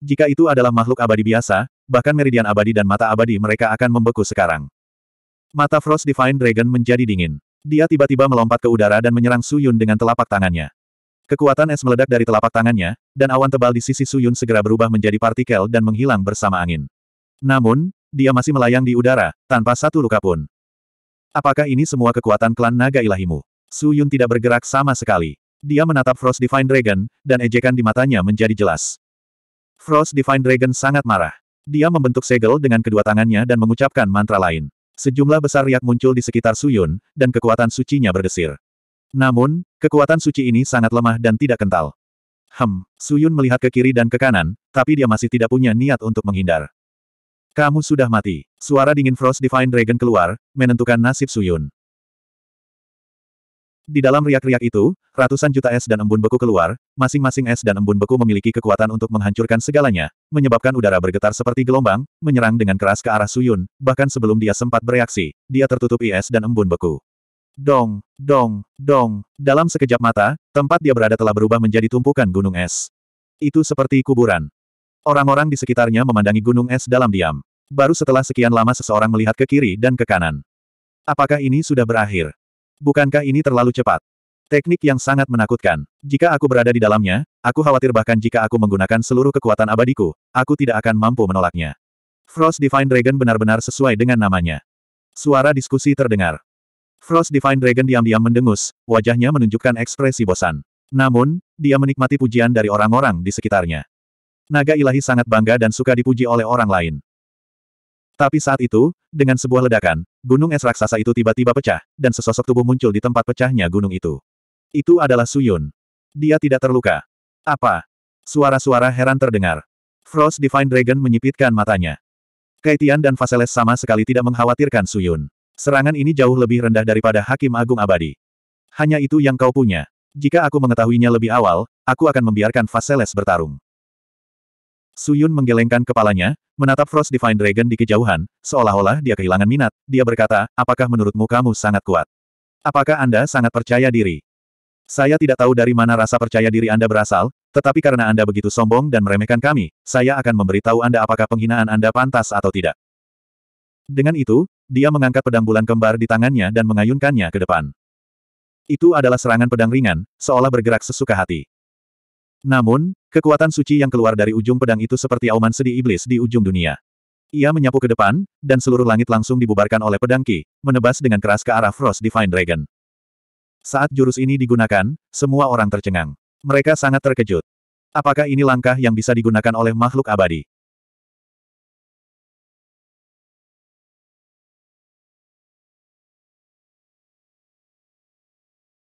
Speaker 1: Jika itu adalah makhluk abadi biasa, bahkan meridian abadi dan mata abadi mereka akan membeku sekarang. Mata Frost Divine Dragon menjadi dingin. Dia tiba-tiba melompat ke udara dan menyerang Su Yun dengan telapak tangannya. Kekuatan es meledak dari telapak tangannya, dan awan tebal di sisi Su Yun segera berubah menjadi partikel dan menghilang bersama angin. Namun, dia masih melayang di udara, tanpa satu luka pun. Apakah ini semua kekuatan klan naga ilahimu? Su Yun tidak bergerak sama sekali. Dia menatap Frost Divine Dragon, dan ejekan di matanya menjadi jelas. Frost Divine Dragon sangat marah. Dia membentuk segel dengan kedua tangannya dan mengucapkan mantra lain. Sejumlah besar riak muncul di sekitar Su Yun dan kekuatan sucinya berdesir. Namun, kekuatan suci ini sangat lemah dan tidak kental. Hem, Yun melihat ke kiri dan ke kanan, tapi dia masih tidak punya niat untuk menghindar. Kamu sudah mati. Suara dingin Frost Divine Dragon keluar, menentukan nasib Suyun. Di dalam riak-riak itu, ratusan juta es dan embun beku keluar, masing-masing es dan embun beku memiliki kekuatan untuk menghancurkan segalanya, menyebabkan udara bergetar seperti gelombang, menyerang dengan keras ke arah Suyun, bahkan sebelum dia sempat bereaksi, dia tertutup es dan embun beku. Dong, dong, dong. Dalam sekejap mata, tempat dia berada telah berubah menjadi tumpukan gunung es. Itu seperti kuburan. Orang-orang di sekitarnya memandangi gunung es dalam diam. Baru setelah sekian lama seseorang melihat ke kiri dan ke kanan. Apakah ini sudah berakhir? Bukankah ini terlalu cepat? Teknik yang sangat menakutkan. Jika aku berada di dalamnya, aku khawatir bahkan jika aku menggunakan seluruh kekuatan abadiku, aku tidak akan mampu menolaknya. Frost Divine Dragon benar-benar sesuai dengan namanya. Suara diskusi terdengar. Frost Divine Dragon diam-diam mendengus, wajahnya menunjukkan ekspresi bosan. Namun, dia menikmati pujian dari orang-orang di sekitarnya. Naga ilahi sangat bangga dan suka dipuji oleh orang lain. Tapi saat itu, dengan sebuah ledakan, gunung es raksasa itu tiba-tiba pecah, dan sesosok tubuh muncul di tempat pecahnya gunung itu. Itu adalah Suyun. Dia tidak terluka. Apa? Suara-suara heran terdengar. Frost Divine Dragon menyipitkan matanya. Kaitian dan Faseles sama sekali tidak mengkhawatirkan Suyun. Serangan ini jauh lebih rendah daripada Hakim Agung Abadi. Hanya itu yang kau punya. Jika aku mengetahuinya lebih awal, aku akan membiarkan Faseles bertarung. Suyun menggelengkan kepalanya, menatap Frost Divine Dragon di kejauhan, seolah-olah dia kehilangan minat. Dia berkata, apakah menurutmu kamu sangat kuat? Apakah Anda sangat percaya diri? Saya tidak tahu dari mana rasa percaya diri Anda berasal, tetapi karena Anda begitu sombong dan meremehkan kami, saya akan memberitahu Anda apakah penghinaan Anda pantas atau tidak. Dengan itu, dia mengangkat pedang bulan kembar di tangannya dan mengayunkannya ke depan. Itu adalah serangan pedang ringan, seolah bergerak sesuka hati. Namun, kekuatan suci yang keluar dari ujung pedang itu seperti auman sedih iblis di ujung dunia. Ia menyapu ke depan, dan seluruh langit langsung dibubarkan oleh pedang Ki, menebas dengan keras ke arah Frost Divine Dragon. Saat jurus ini digunakan, semua orang tercengang. Mereka sangat terkejut. Apakah ini langkah yang bisa digunakan oleh makhluk abadi?